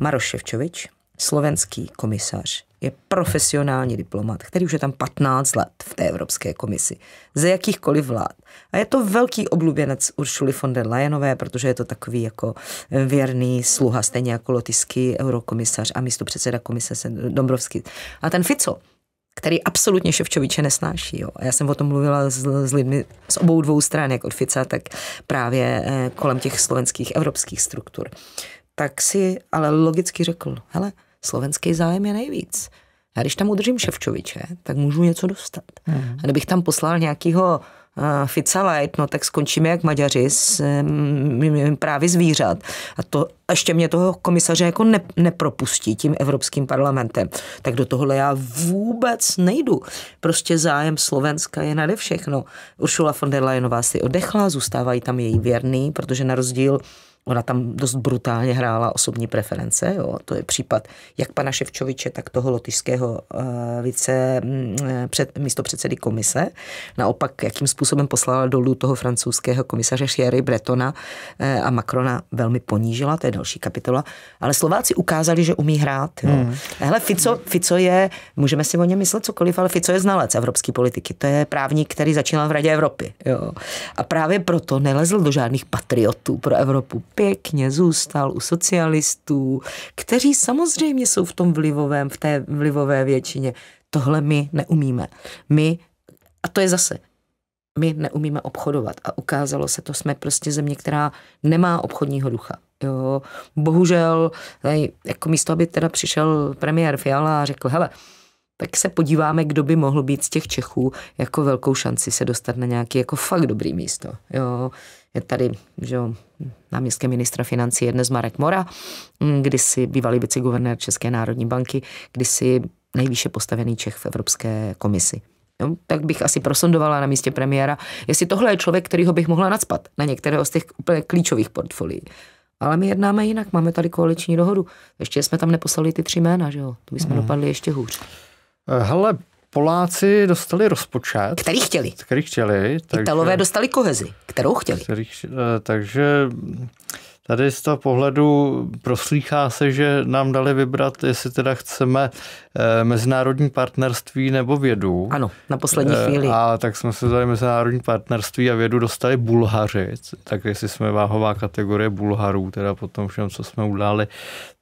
Maroš Ševčovič, slovenský komisař, je profesionální diplomat, který už je tam 15 let v té Evropské komisi, ze jakýchkoliv vlád. A je to velký oblubenec Uršuly von der Leyenové, protože je to takový jako eh, věrný sluha, stejně jako lotyský eurokomisař a místo předseda komise Dombrovský. A ten Fico, který absolutně Ševčoviče nesnáší. Jo. A já jsem o tom mluvila s, s lidmi z obou dvou stran, jak od Fica, tak právě eh, kolem těch slovenských evropských struktur. Tak si ale logicky řekl, hele, slovenský zájem je nejvíc. Já když tam udržím Ševčoviče, tak můžu něco dostat. Hmm. A kdybych tam poslal nějakého uh, eh, Fica Light, no tak skončíme jak Maďaři s um, právě zvířat. A to ještě mě toho komisaře jako ne, nepropustí tím Evropským parlamentem. Tak do tohohle já vůbec nejdu. Prostě zájem Slovenska je nade všechno. Ursula von der Leyenová si odechla, zůstávají tam její věrný, protože na rozdíl Ona tam dost brutálně hrála osobní preference. Jo. To je případ jak pana Ševčoviče, tak toho lotyšského uh, vice, mm, eh, před, místo předsedy komise. Naopak, jakým způsobem poslala dolů toho francouzského komisaře Sherry Bretona uh, eh, a Macrona velmi ponížila, to je další kapitola. Ale Slováci ukázali, že umí hrát. Jo. Hmm. Hele, Fico, Fico je, můžeme si o něm myslet cokoliv, ale Fico je znalec evropské politiky. To je právník, který začínal v Radě Evropy. Jo. A právě proto nelezl do žádných patriotů pro Evropu pěkně zůstal u socialistů, kteří samozřejmě jsou v tom vlivovém, v té vlivové většině. Tohle my neumíme. My, a to je zase, my neumíme obchodovat. A ukázalo se to, jsme prostě země, která nemá obchodního ducha. Jo. Bohužel, jako místo, aby teda přišel premiér Fiala a řekl, hele, tak se podíváme, kdo by mohl být z těch Čechů jako velkou šanci se dostat na nějaký jako fakt dobrý místo. Jo, je tady, že jo, náměstské ministra financí je dnes Marek Mora, mm, kdysi bývalý viceguvernér České národní banky, kdysi nejvýše postavený Čech v Evropské komisi. Jo, tak bych asi prosondovala na místě premiéra, jestli tohle je člověk, kterýho bych mohla nadspat na některého z těch úplně klíčových portfolií. Ale my jednáme jinak, máme tady koaliční dohodu. Ještě jsme tam neposlali ty tři jména, že jo? To bychom hmm. dopadli ještě hůř. Eh, hele, Poláci dostali rozpočet. Který chtěli. Který chtěli. Takže, Italové dostali kohezi, kterou chtěli. Který, eh, takže Tady z toho pohledu proslýchá se, že nám dali vybrat, jestli teda chceme eh, mezinárodní partnerství nebo vědu. Ano, na poslední eh, chvíli. A tak jsme se dali mezinárodní partnerství a vědu dostali Bulhaři, tak jestli jsme váhová kategorie Bulharů, teda po tom všem, co jsme událi,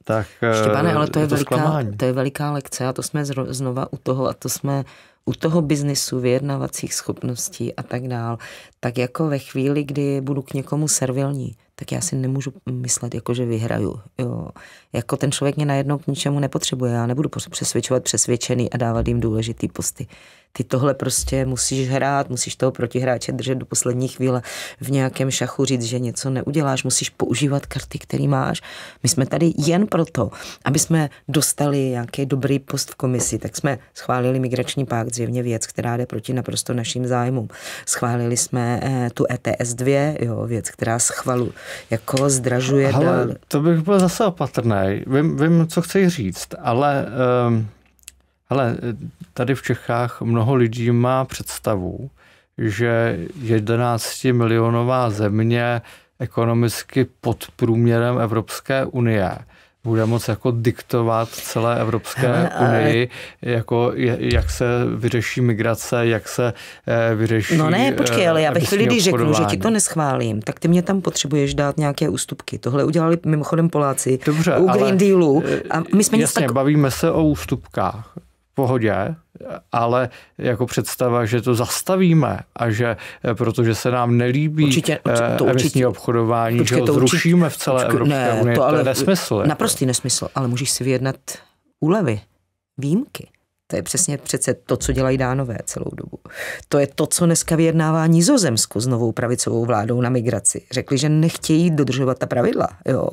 tak eh, Štěpane, ale to je, je to veliká, to je veliká lekce a to jsme znova u toho a to jsme u toho biznisu, vyjednavacích schopností a tak dál, tak jako ve chvíli, kdy budu k někomu servilní, tak já si nemůžu myslet, jako že vyhraju. Jo. Jako ten člověk mě najednou k ničemu nepotřebuje. Já nebudu přesvědčovat přesvědčený a dávat jim důležitý posty. Ty tohle prostě musíš hrát, musíš toho protihráče držet do poslední chvíle v nějakém šachu, říct, že něco neuděláš, musíš používat karty, které máš. My jsme tady jen proto, aby jsme dostali nějaký dobrý post v komisi, tak jsme schválili migrační pakt, zjevně věc, která jde proti naprosto našim zájmům. Schválili jsme eh, tu ETS 2, jo, věc, která schvalu, jako zdražuje Hele, dál. To bych byl zase opatrný. Vím, vím, co chci říct, ale... Um... Ehm, ale tady v Čechách mnoho lidí má představu, že 11 milionová země ekonomicky pod průměrem Evropské unie bude moc jako diktovat celé Evropské Hele, ale... unii, jako jak se vyřeší migrace, jak se eh, vyřeší No ne, eh, počkej, ale já ve chvíli, když řeknu, že ti to neschválím, tak ty mě tam potřebuješ dát nějaké ústupky. Tohle udělali mimochodem Poláci Dobře, u Green ale, Dealu. Eh, A my jsme jasně, tak... bavíme se o ústupkách pohodě, ale jako představa, že to zastavíme a že eh, protože se nám nelíbí určitě, eh, určitě, to emisní určitě, obchodování, počkej, že ho zrušíme určitě, v celé počkej, Evropské ne, unii, to, ale, to je nesmysl. Jako. Naprostý jako. nesmysl, ale můžeš si vyjednat úlevy, výjimky. To je přesně přece to, co dělají dánové celou dobu. To je to, co dneska vyjednává Nizozemsko s novou pravicovou vládou na migraci. Řekli, že nechtějí dodržovat ta pravidla jo?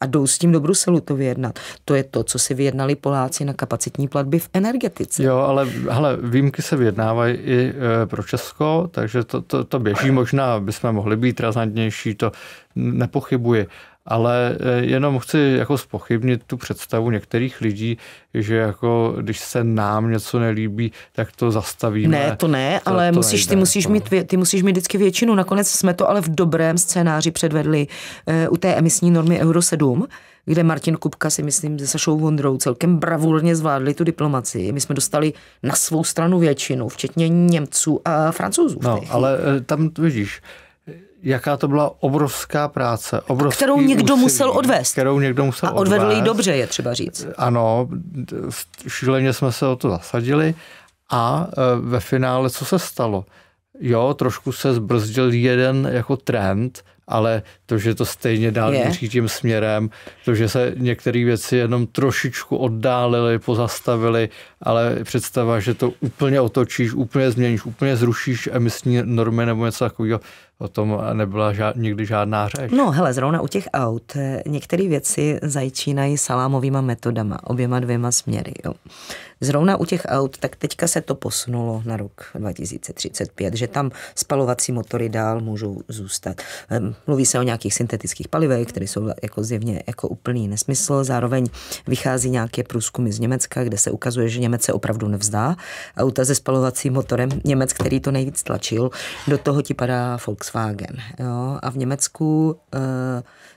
a jdou s tím do Bruselu to vyjednat. To je to, co si vyjednali Poláci na kapacitní platby v energetice. Jo, ale hele, výjimky se vyjednávají i e, pro Česko, takže to, to, to běží. Možná bychom mohli být razantnější, to nepochybuji ale e, jenom chci jako spochybnit tu představu některých lidí, že jako když se nám něco nelíbí, tak to zastavíme. Ne, to ne, to, ale to musíš, nejde, ty, musíš to... mít, ty musíš mít vždycky většinu. Nakonec jsme to ale v dobrém scénáři předvedli uh, u té emisní normy Euro 7, kde Martin Kupka si myslím se Sašou Vondrou celkem bravurně zvládli tu diplomaci. My jsme dostali na svou stranu většinu, včetně Němců a Francouzů. No, ale e, tam vidíš, uh, jaká to byla obrovská práce. Obrovský kterou někdo úsilí, musel odvést. Kterou někdo musel A odvedl ji dobře, je třeba říct. Ano, šíleně jsme se o to zasadili. A e, ve finále, co se stalo? Jo, trošku se zbrzdil jeden jako trend, ale to, že to stejně dál míří tím směrem, to, že se některé věci jenom trošičku oddálily, pozastavily, ale představa, že to úplně otočíš, úplně změníš, úplně zrušíš emisní normy nebo něco takového, o tom nebyla žád, nikdy žádná řeč. No hele, zrovna u těch aut eh, některé věci začínají salámovými metodama, oběma dvěma směry. Jo. Zrovna u těch aut, tak teďka se to posunulo na rok 2035, že tam spalovací motory dál můžou zůstat. Ehm, mluví se o nějakých syntetických palivech, které jsou jako zjevně jako úplný nesmysl. Zároveň vychází nějaké průzkumy z Německa, kde se ukazuje, že Němec se opravdu nevzdá. Auta se spalovacím motorem, Němec, který to nejvíc tlačil, do toho ti padá Volkswagen. Jo? A v Německu uh,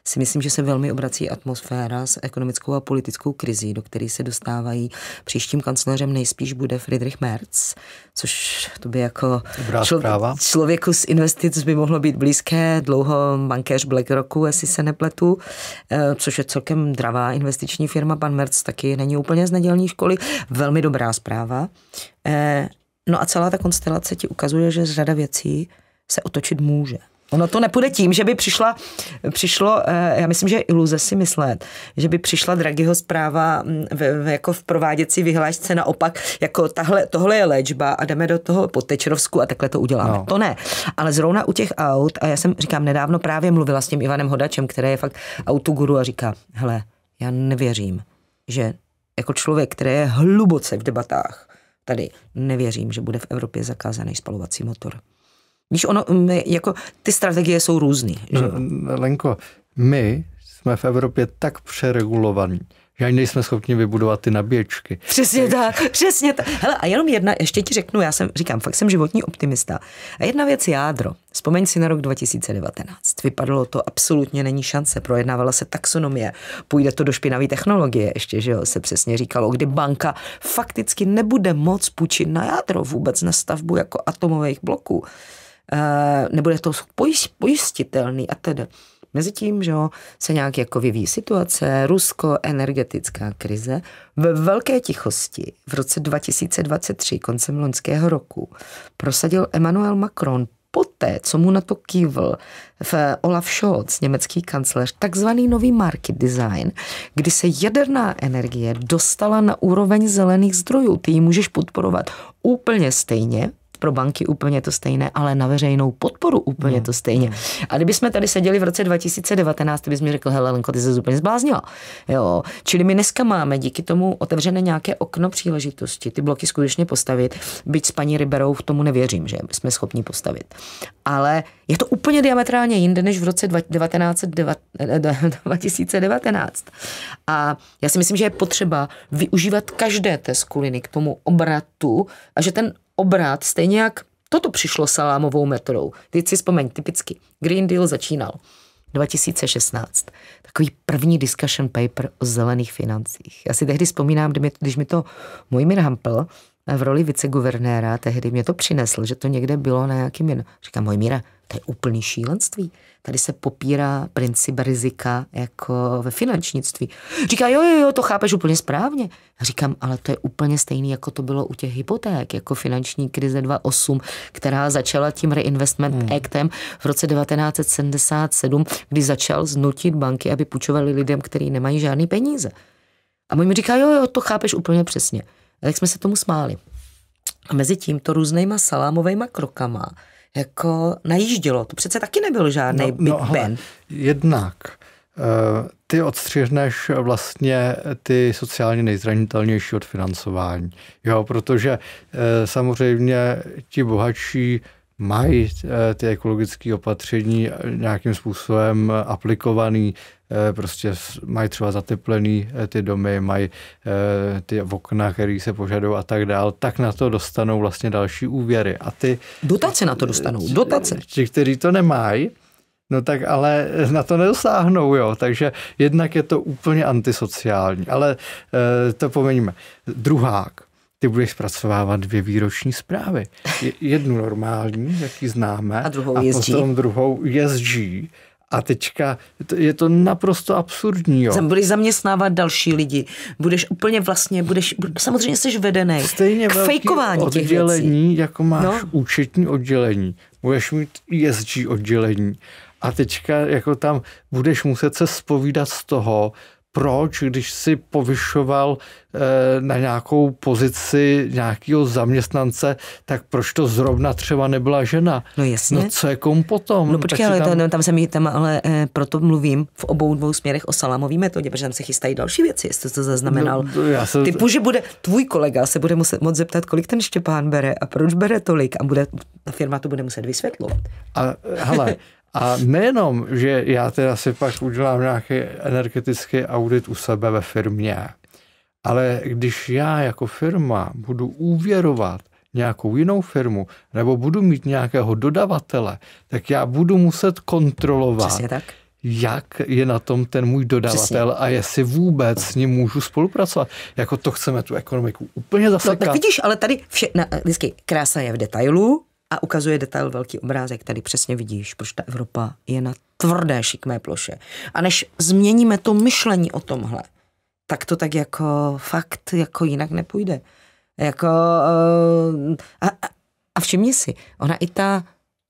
si myslím, že se velmi obrací atmosféra s ekonomickou a politickou krizí, do které se dostávají příštím kancléřem nejspíš bude Friedrich Merz, což to by jako člo- člověku z investic by mohlo být blízké, dlouho bankéř BlackRocku, jestli se nepletu, eh, což je celkem dravá investiční firma. Pan Merz taky není úplně z nedělní školy. Velmi dobrá zpráva. Eh, no a celá ta konstelace ti ukazuje, že řada věcí se otočit může. Ono to nepůjde tím, že by přišla, přišlo, eh, já myslím, že iluze si myslet, že by přišla dragiho zpráva mm, v, v, jako v prováděcí vyhlášce naopak, jako tahle, tohle je léčba a jdeme do toho po Tečerovsku a takhle to uděláme. No. To ne. Ale zrovna u těch aut, a já jsem, říkám, nedávno právě mluvila s tím Ivanem Hodačem, který je fakt autoguru a říká, hele, já nevěřím, že jako člověk, který je hluboce v debatách tady, nevěřím, že bude v Evropě zakázaný spalovací motor. Víš, ono, my, jako ty strategie jsou různý. Že? Mm, Lenko, my jsme v Evropě tak přeregulovaní, že ani nejsme schopni vybudovat ty nabíječky. Přesně tak, přesně tak. Hele, a jenom jedna, ještě ti řeknu, já jsem, říkám, fakt jsem životní optimista. A jedna věc jádro. Vzpomeň si na rok 2019. Vypadalo to, absolutně není šance. Projednávala se taxonomie, půjde to do špinavé technologie, ještě, že jo, se přesně říkalo, kdy banka fakticky nebude moc půjčit na jádro, vůbec na stavbu jako atomových bloků. Eh, nebude to pojistitelný a tedy. Mezitím, že jo, se nějak jako vyvíjí situace, Rusko, energetická krize. Ve velké tichosti v roce 2023, koncem loňského roku, prosadil Emmanuel Macron poté, co mu na to kývl v eh, Olaf Scholz, německý kancléř, takzvaný nový market design, kdy se jaderná energie dostala na úroveň zelených zdrojů. Ty ji můžeš podporovat úplně stejně, pro banky úplně to stejné, ale na veřejnou podporu úplně mm. to stejně. Hmm. A kdyby jsme tady seděli v roce 2019, ty bys mi řekl, hele Lenko, ty se úplně zbláznila. Jo. Čili my dneska máme díky tomu otevřené nějaké okno příležitosti, ty bloky skutečně postavit, byť s paní Riberou v tomu nevěřím, že jsme schopni postavit. Ale je to úplně diametrálně jinde než v roce 2019. A já si myslím, že je potřeba využívat každé té skuliny k tomu obratu a že ten obrat, stejně jak toto přišlo salámovou metodou. Teď si vzpomeň, typicky Green Deal začínal 2016. Takový první discussion paper o zelených financích. Já si tehdy vzpomínám, když mi to Mojmir Hampel, v roli viceguvernéra, tehdy mě to přinesl, že to někde bylo na nějakým jen. Říkám, moje míra, to je úplný šílenství. Tady se popírá princip rizika jako ve finančnictví. Říká, jo, jo, jo, to chápeš úplně správně. Říkám, ale to je úplně stejný, jako to bylo u těch hypoték, jako finanční krize 2008, která začala tím Reinvestment hmm. Actem v roce 1977, kdy začal znutit banky, aby půjčovali lidem, kteří nemají žádný peníze. A můj mi říká, jo, jo, to chápeš úplně přesně tak jsme se tomu smáli. A mezi to různýma salámovými krokama jako najíždilo. To přece taky nebyl žádný no, no, Big no, Ben. Jednak eh, ty odstřihneš vlastně ty sociálně nejzranitelnější od financování. Jo, protože eh, samozřejmě ti bohatší mají eh, ty ekologické opatření eh, nějakým způsobem eh, aplikovaný, prostě mají třeba zateplený ty domy, mají ty okna, které se požadují a tak dál, tak na to dostanou vlastně další úvěry. A ty... Dotace na to dostanou, dotace. Ti, kteří to nemají, No tak ale na to nedosáhnou, jo. Takže jednak je to úplně antisociální, ale e, to pomeníme. Druhák ty budeš zpracovávat dvě výroční zprávy. Jednu normální, jaký známe, a, druhou a jezdí. potom druhou ESG. A teďka je to naprosto absurdní. Jo. Budeš zaměstnávat další lidi. Budeš úplně vlastně, budeš, samozřejmě jsi vedený Stejně k fejkování oddělení, věcí. jako máš no. účetní oddělení. Budeš mít ESG oddělení. A teďka jako tam budeš muset se spovídat z toho, proč, když si povyšoval eh, na nějakou pozici nějakého zaměstnance, tak proč to zrovna třeba nebyla žena? No jasně. No co je komu potom? No počkej, ale tam, tam, se mi tam ale e, proto mluvím v obou dvou směrech o salámový metodě, protože tam se chystají další věci, jestli to zaznamenal. No, já jsem... Typu, že bude, tvůj kolega se bude muset moc zeptat, kolik ten Štěpán bere a proč bere tolik a bude, ta firma to bude muset vysvětlovat. A hele, a nejenom, že já teda si pak udělám nějaký energetický audit u sebe ve firmě, ale když já jako firma budu úvěrovat nějakou jinou firmu nebo budu mít nějakého dodavatele, tak já budu muset kontrolovat, tak. jak je na tom ten můj dodavatel Přesně. a jestli vůbec s ním můžu spolupracovat. Jako to chceme tu ekonomiku úplně no, zasekat. No, tak vidíš, ale tady vše, na, vždycky krása je v detailu a ukazuje detail velký obrázek. Tady přesně vidíš, proč ta Evropa je na tvrdé šikmé ploše. A než změníme to myšlení o tomhle, tak to tak jako fakt jako jinak nepůjde. Jako, eh, a, a všimni si, ona i ta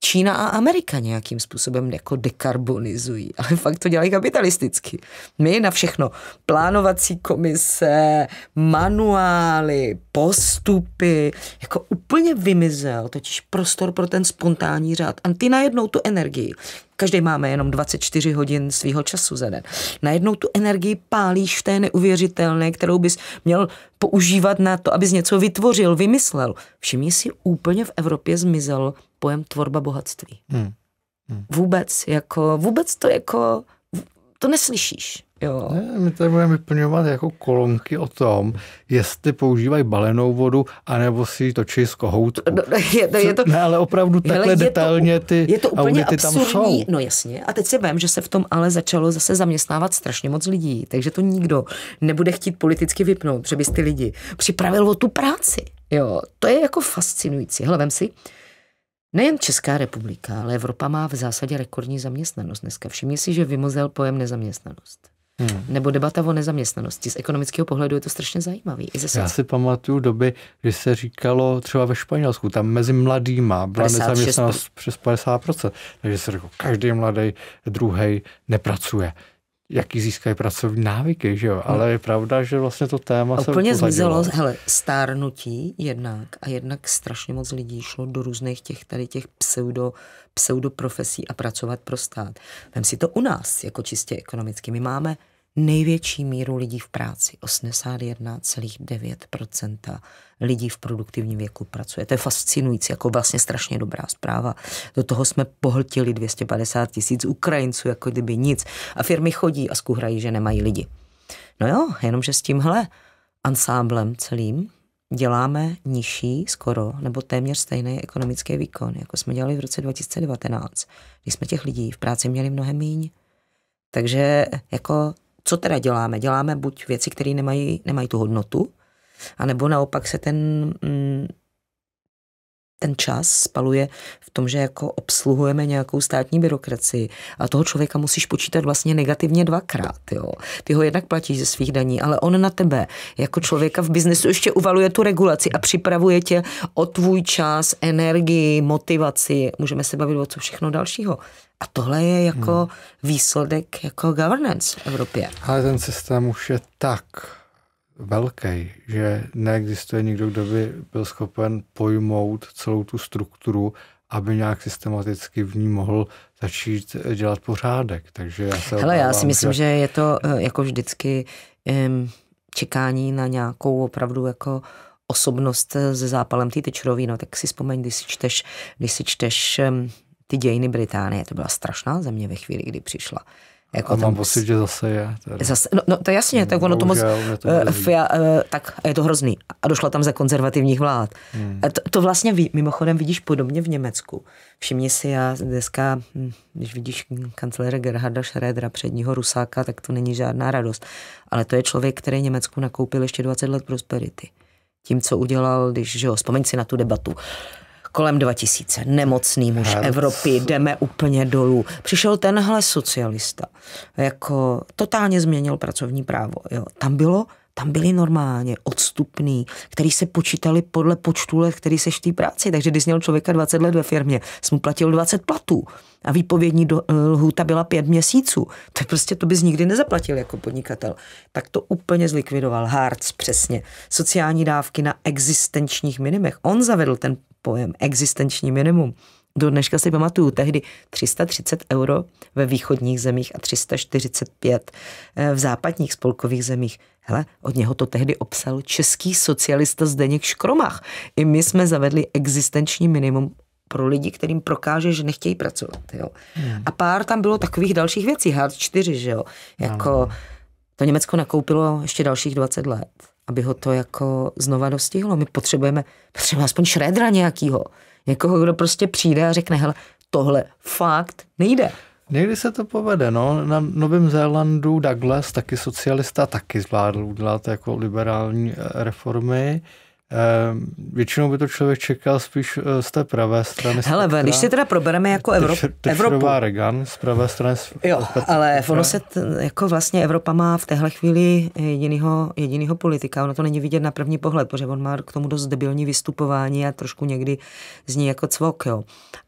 Čína a Amerika nějakým způsobem jako dekarbonizují, ale fakt to dělají kapitalisticky. My na všechno plánovací komise, manuály, postupy, jako úplně vymizel totiž prostor pro ten spontánní řád. A ty najednou tu energii, každý máme jenom 24 hodin svého času za den. Najednou tu energii pálíš v té neuvěřitelné, kterou bys měl používat na to, abys něco vytvořil, vymyslel. Všimně si, úplně v Evropě zmizel pojem tvorba bohatství. Hmm. Hmm. Vůbec, jako, vůbec to jako, to neslyšíš. Jo. Ne, my tady budeme vyplňovat jako kolonky o tom, jestli používají balenou vodu, anebo si ji točí z kohoutku. No, no, je, to, je to, ne, ale opravdu takhle hele, detailně ty Je to úplně audity absurdní, tam jsou. no jasně. A teď si vím, že se v tom ale začalo zase zaměstnávat strašně moc lidí, takže to nikdo nebude chtít politicky vypnout, že bys ty lidi připravil o tu práci. Jo, to je jako fascinující. Hele, vem si, Nejen Česká republika, ale Evropa má v zásadě rekordní zaměstnanost dneska. Všimně si, že vymozel pojem nezaměstnanost. Hmm. Nebo debata o nezaměstnanosti. Z ekonomického pohledu je to strašně zajímavý. I zase... Já si pamatuju doby, kdy se říkalo třeba ve Španělsku, tam mezi mladýma byla 56... nezaměstnanost přes 50%. Takže se řekl, každý mladý druhý nepracuje jaký získají pracovní návyky, že jo? Ale hmm. je pravda, že vlastně to téma a se úplně zmizelo, hele, stárnutí jednak a jednak strašně moc lidí šlo do různých těch tady těch pseudo, pseudo profesí a pracovat pro stát. Vem si to u nás, jako čistě ekonomicky. My máme největší míru lidí v práci, 81,9% lidí v produktivním věku pracuje. To je fascinující, jako vlastně strašně dobrá zpráva. Do toho jsme pohltili 250 tisíc Ukrajinců, jako kdyby nic. A firmy chodí a zkuhrají, že nemají lidi. No jo, jenomže s tímhle ansámblem celým děláme nižší skoro nebo téměř stejný ekonomický výkon, jako jsme dělali v roce 2019, když jsme těch lidí v práci měli mnohem míň. Takže jako co teda děláme? Děláme buď věci, které nemají, nemají tu hodnotu, a nebo naopak se ten, mm, ten čas spaluje v tom, že jako obsluhujeme nějakou státní byrokracii a toho člověka musíš počítat vlastně negativně dvakrát. Jo. Ty ho jednak platíš ze svých daní, ale on na tebe jako člověka v biznesu ještě uvaluje tu regulaci a připravuje tě o tvůj čas, energii, motivaci. Můžeme se bavit o co všechno dalšího. A tohle je jako hmm. výsledek jako governance v Evropě. Ale ten systém už je tak velký, že neexistuje nikdo, kdo by byl schopen pojmout celou tu strukturu, aby nějak systematicky v ní mohl začít dělat pořádek. Takže já se Hele, já si myslím, že... že je to eh, jako vždycky čekání na nějakou opravdu jako osobnost eh, se zápalem té tečrový, no tak si vzpomeň, když si čteš, když si čteš ty dějiny Británie, to byla strašná země ve chvíli, kdy přišla. Jako a mám pocit, že zase je. Tady. Zase, no, no to jasně, no, tak ono to moc, eh, eh, tak je to hrozný. A došla tam za konzervativních vlád. Hmm. To, to vlastně ví, mimochodem vidíš podobně v Německu. Všimni si, já dneska, hm, když vidíš kancléra Gerharda Schrödera, předního Rusáka, tak to není žádná radost. Ale to je člověk, který Německu nakoupil ještě 20 let prosperity. Tím, co udělal, když, že jo, vzpomeň si na tu debatu kolem 2000. Nemocný muž Hans. Evropy, jdeme úplně dolů. Přišel tenhle socialista, jako totálně změnil pracovní právo. Jo. Tam bylo tam byly normálně odstupný, který se počítali podle počtu let, který seš v té práci. Takže když měl člověka 20 let ve firmě, jsi mu platil 20 platů a výpovědní do, eh, lhůta byla 5 měsíců. To prostě to bys nikdy nezaplatil jako podnikatel. Tak to úplně zlikvidoval Hartz přesně. Sociální dávky na existenčních minimech. On zavedl ten pojem existenční minimum. Do dneška si pamatuju, tehdy 330 euro ve východních zemích a 345 eh, v západních spolkových zemích. Hele, od něho to tehdy obsal český socialista Zdeněk Škromach. I my jsme zavedli existenční minimum pro lidi, kterým prokáže, že nechtějí pracovat. Jo. Hmm. A pár tam bylo takových dalších věcí, hard 4, že jo. Jako, to Německo nakoupilo ještě dalších 20 let aby ho to jako znova dostihlo. My potřebujeme, potřebujeme aspoň šredra nějakýho. Někoho, kdo prostě přijde a řekne, hele, tohle fakt nejde. Někdy se to povede, no. Na Novém Zélandu Douglas, taky socialista, taky zvládl udělat jako liberální eh, reformy. Ehm, většinou by to člověk čekal spíš eh, z té pravé strany. Hele, spektra. když si teda probereme jako Evrop, Tečer, Evropu. Reagan z pravé strany. Z jo, ale ono se, t, jako vlastně Evropa má v téhle chvíli jedinýho, jedinýho politika. Ono to není vidět na první pohled, protože on má k tomu dost debilní vystupování a trošku někdy zní jako cvok, jo.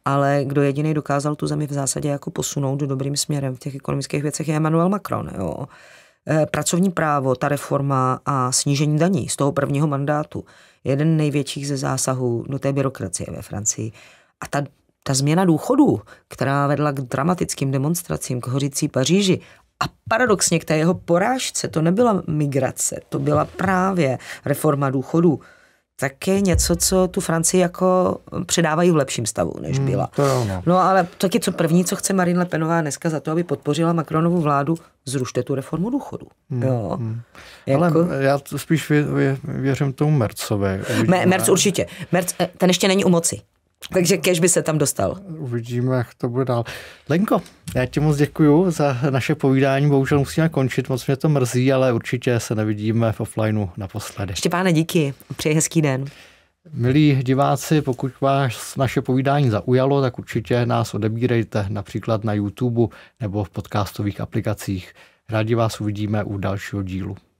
Ale kdo jediný dokázal tu zemi v zásadě jako posunout do dobrým směrem v těch ekonomických věcech je Emmanuel Macron, jo. Eh, pracovní právo, ta reforma a snížení daní z toho prvního mandátu jeden největších ze zásahů do té byrokracie ve Francii. A ta, ta změna důchodů, která vedla k dramatickým demonstracím, k hořící Paříži a paradoxně k té jeho porážce, to nebyla migrace, to byla právě reforma důchodů tak je něco, co tu Francii jako předávají v lepším stavu, než hmm, byla. Hmm, to je no. no ale taky co první, co chce Marine Le Penová dneska za to, aby podpořila Macronovu vládu, zrušte tu reformu důchodu. Hmm, jo. Hmm. Jako... Ale já spíš vě, vě, věřím tomu Mercovi. Me, Merc určitě. Merc, eh, ten ještě není u moci. Takže kež by se tam dostal. Uvidíme, jak to bude dál. Lenko, já ti moc děkuji za naše povídání. Bohužel musíme končit, moc mě to mrzí, ale určitě se nevidíme v offlineu naposledy. Štěpáne, díky. Přeji hezký den. Milí diváci, pokud vás naše povídání zaujalo, tak určitě nás odebírejte například na YouTube nebo v podcastových aplikacích. Rádi vás uvidíme u dalšího dílu.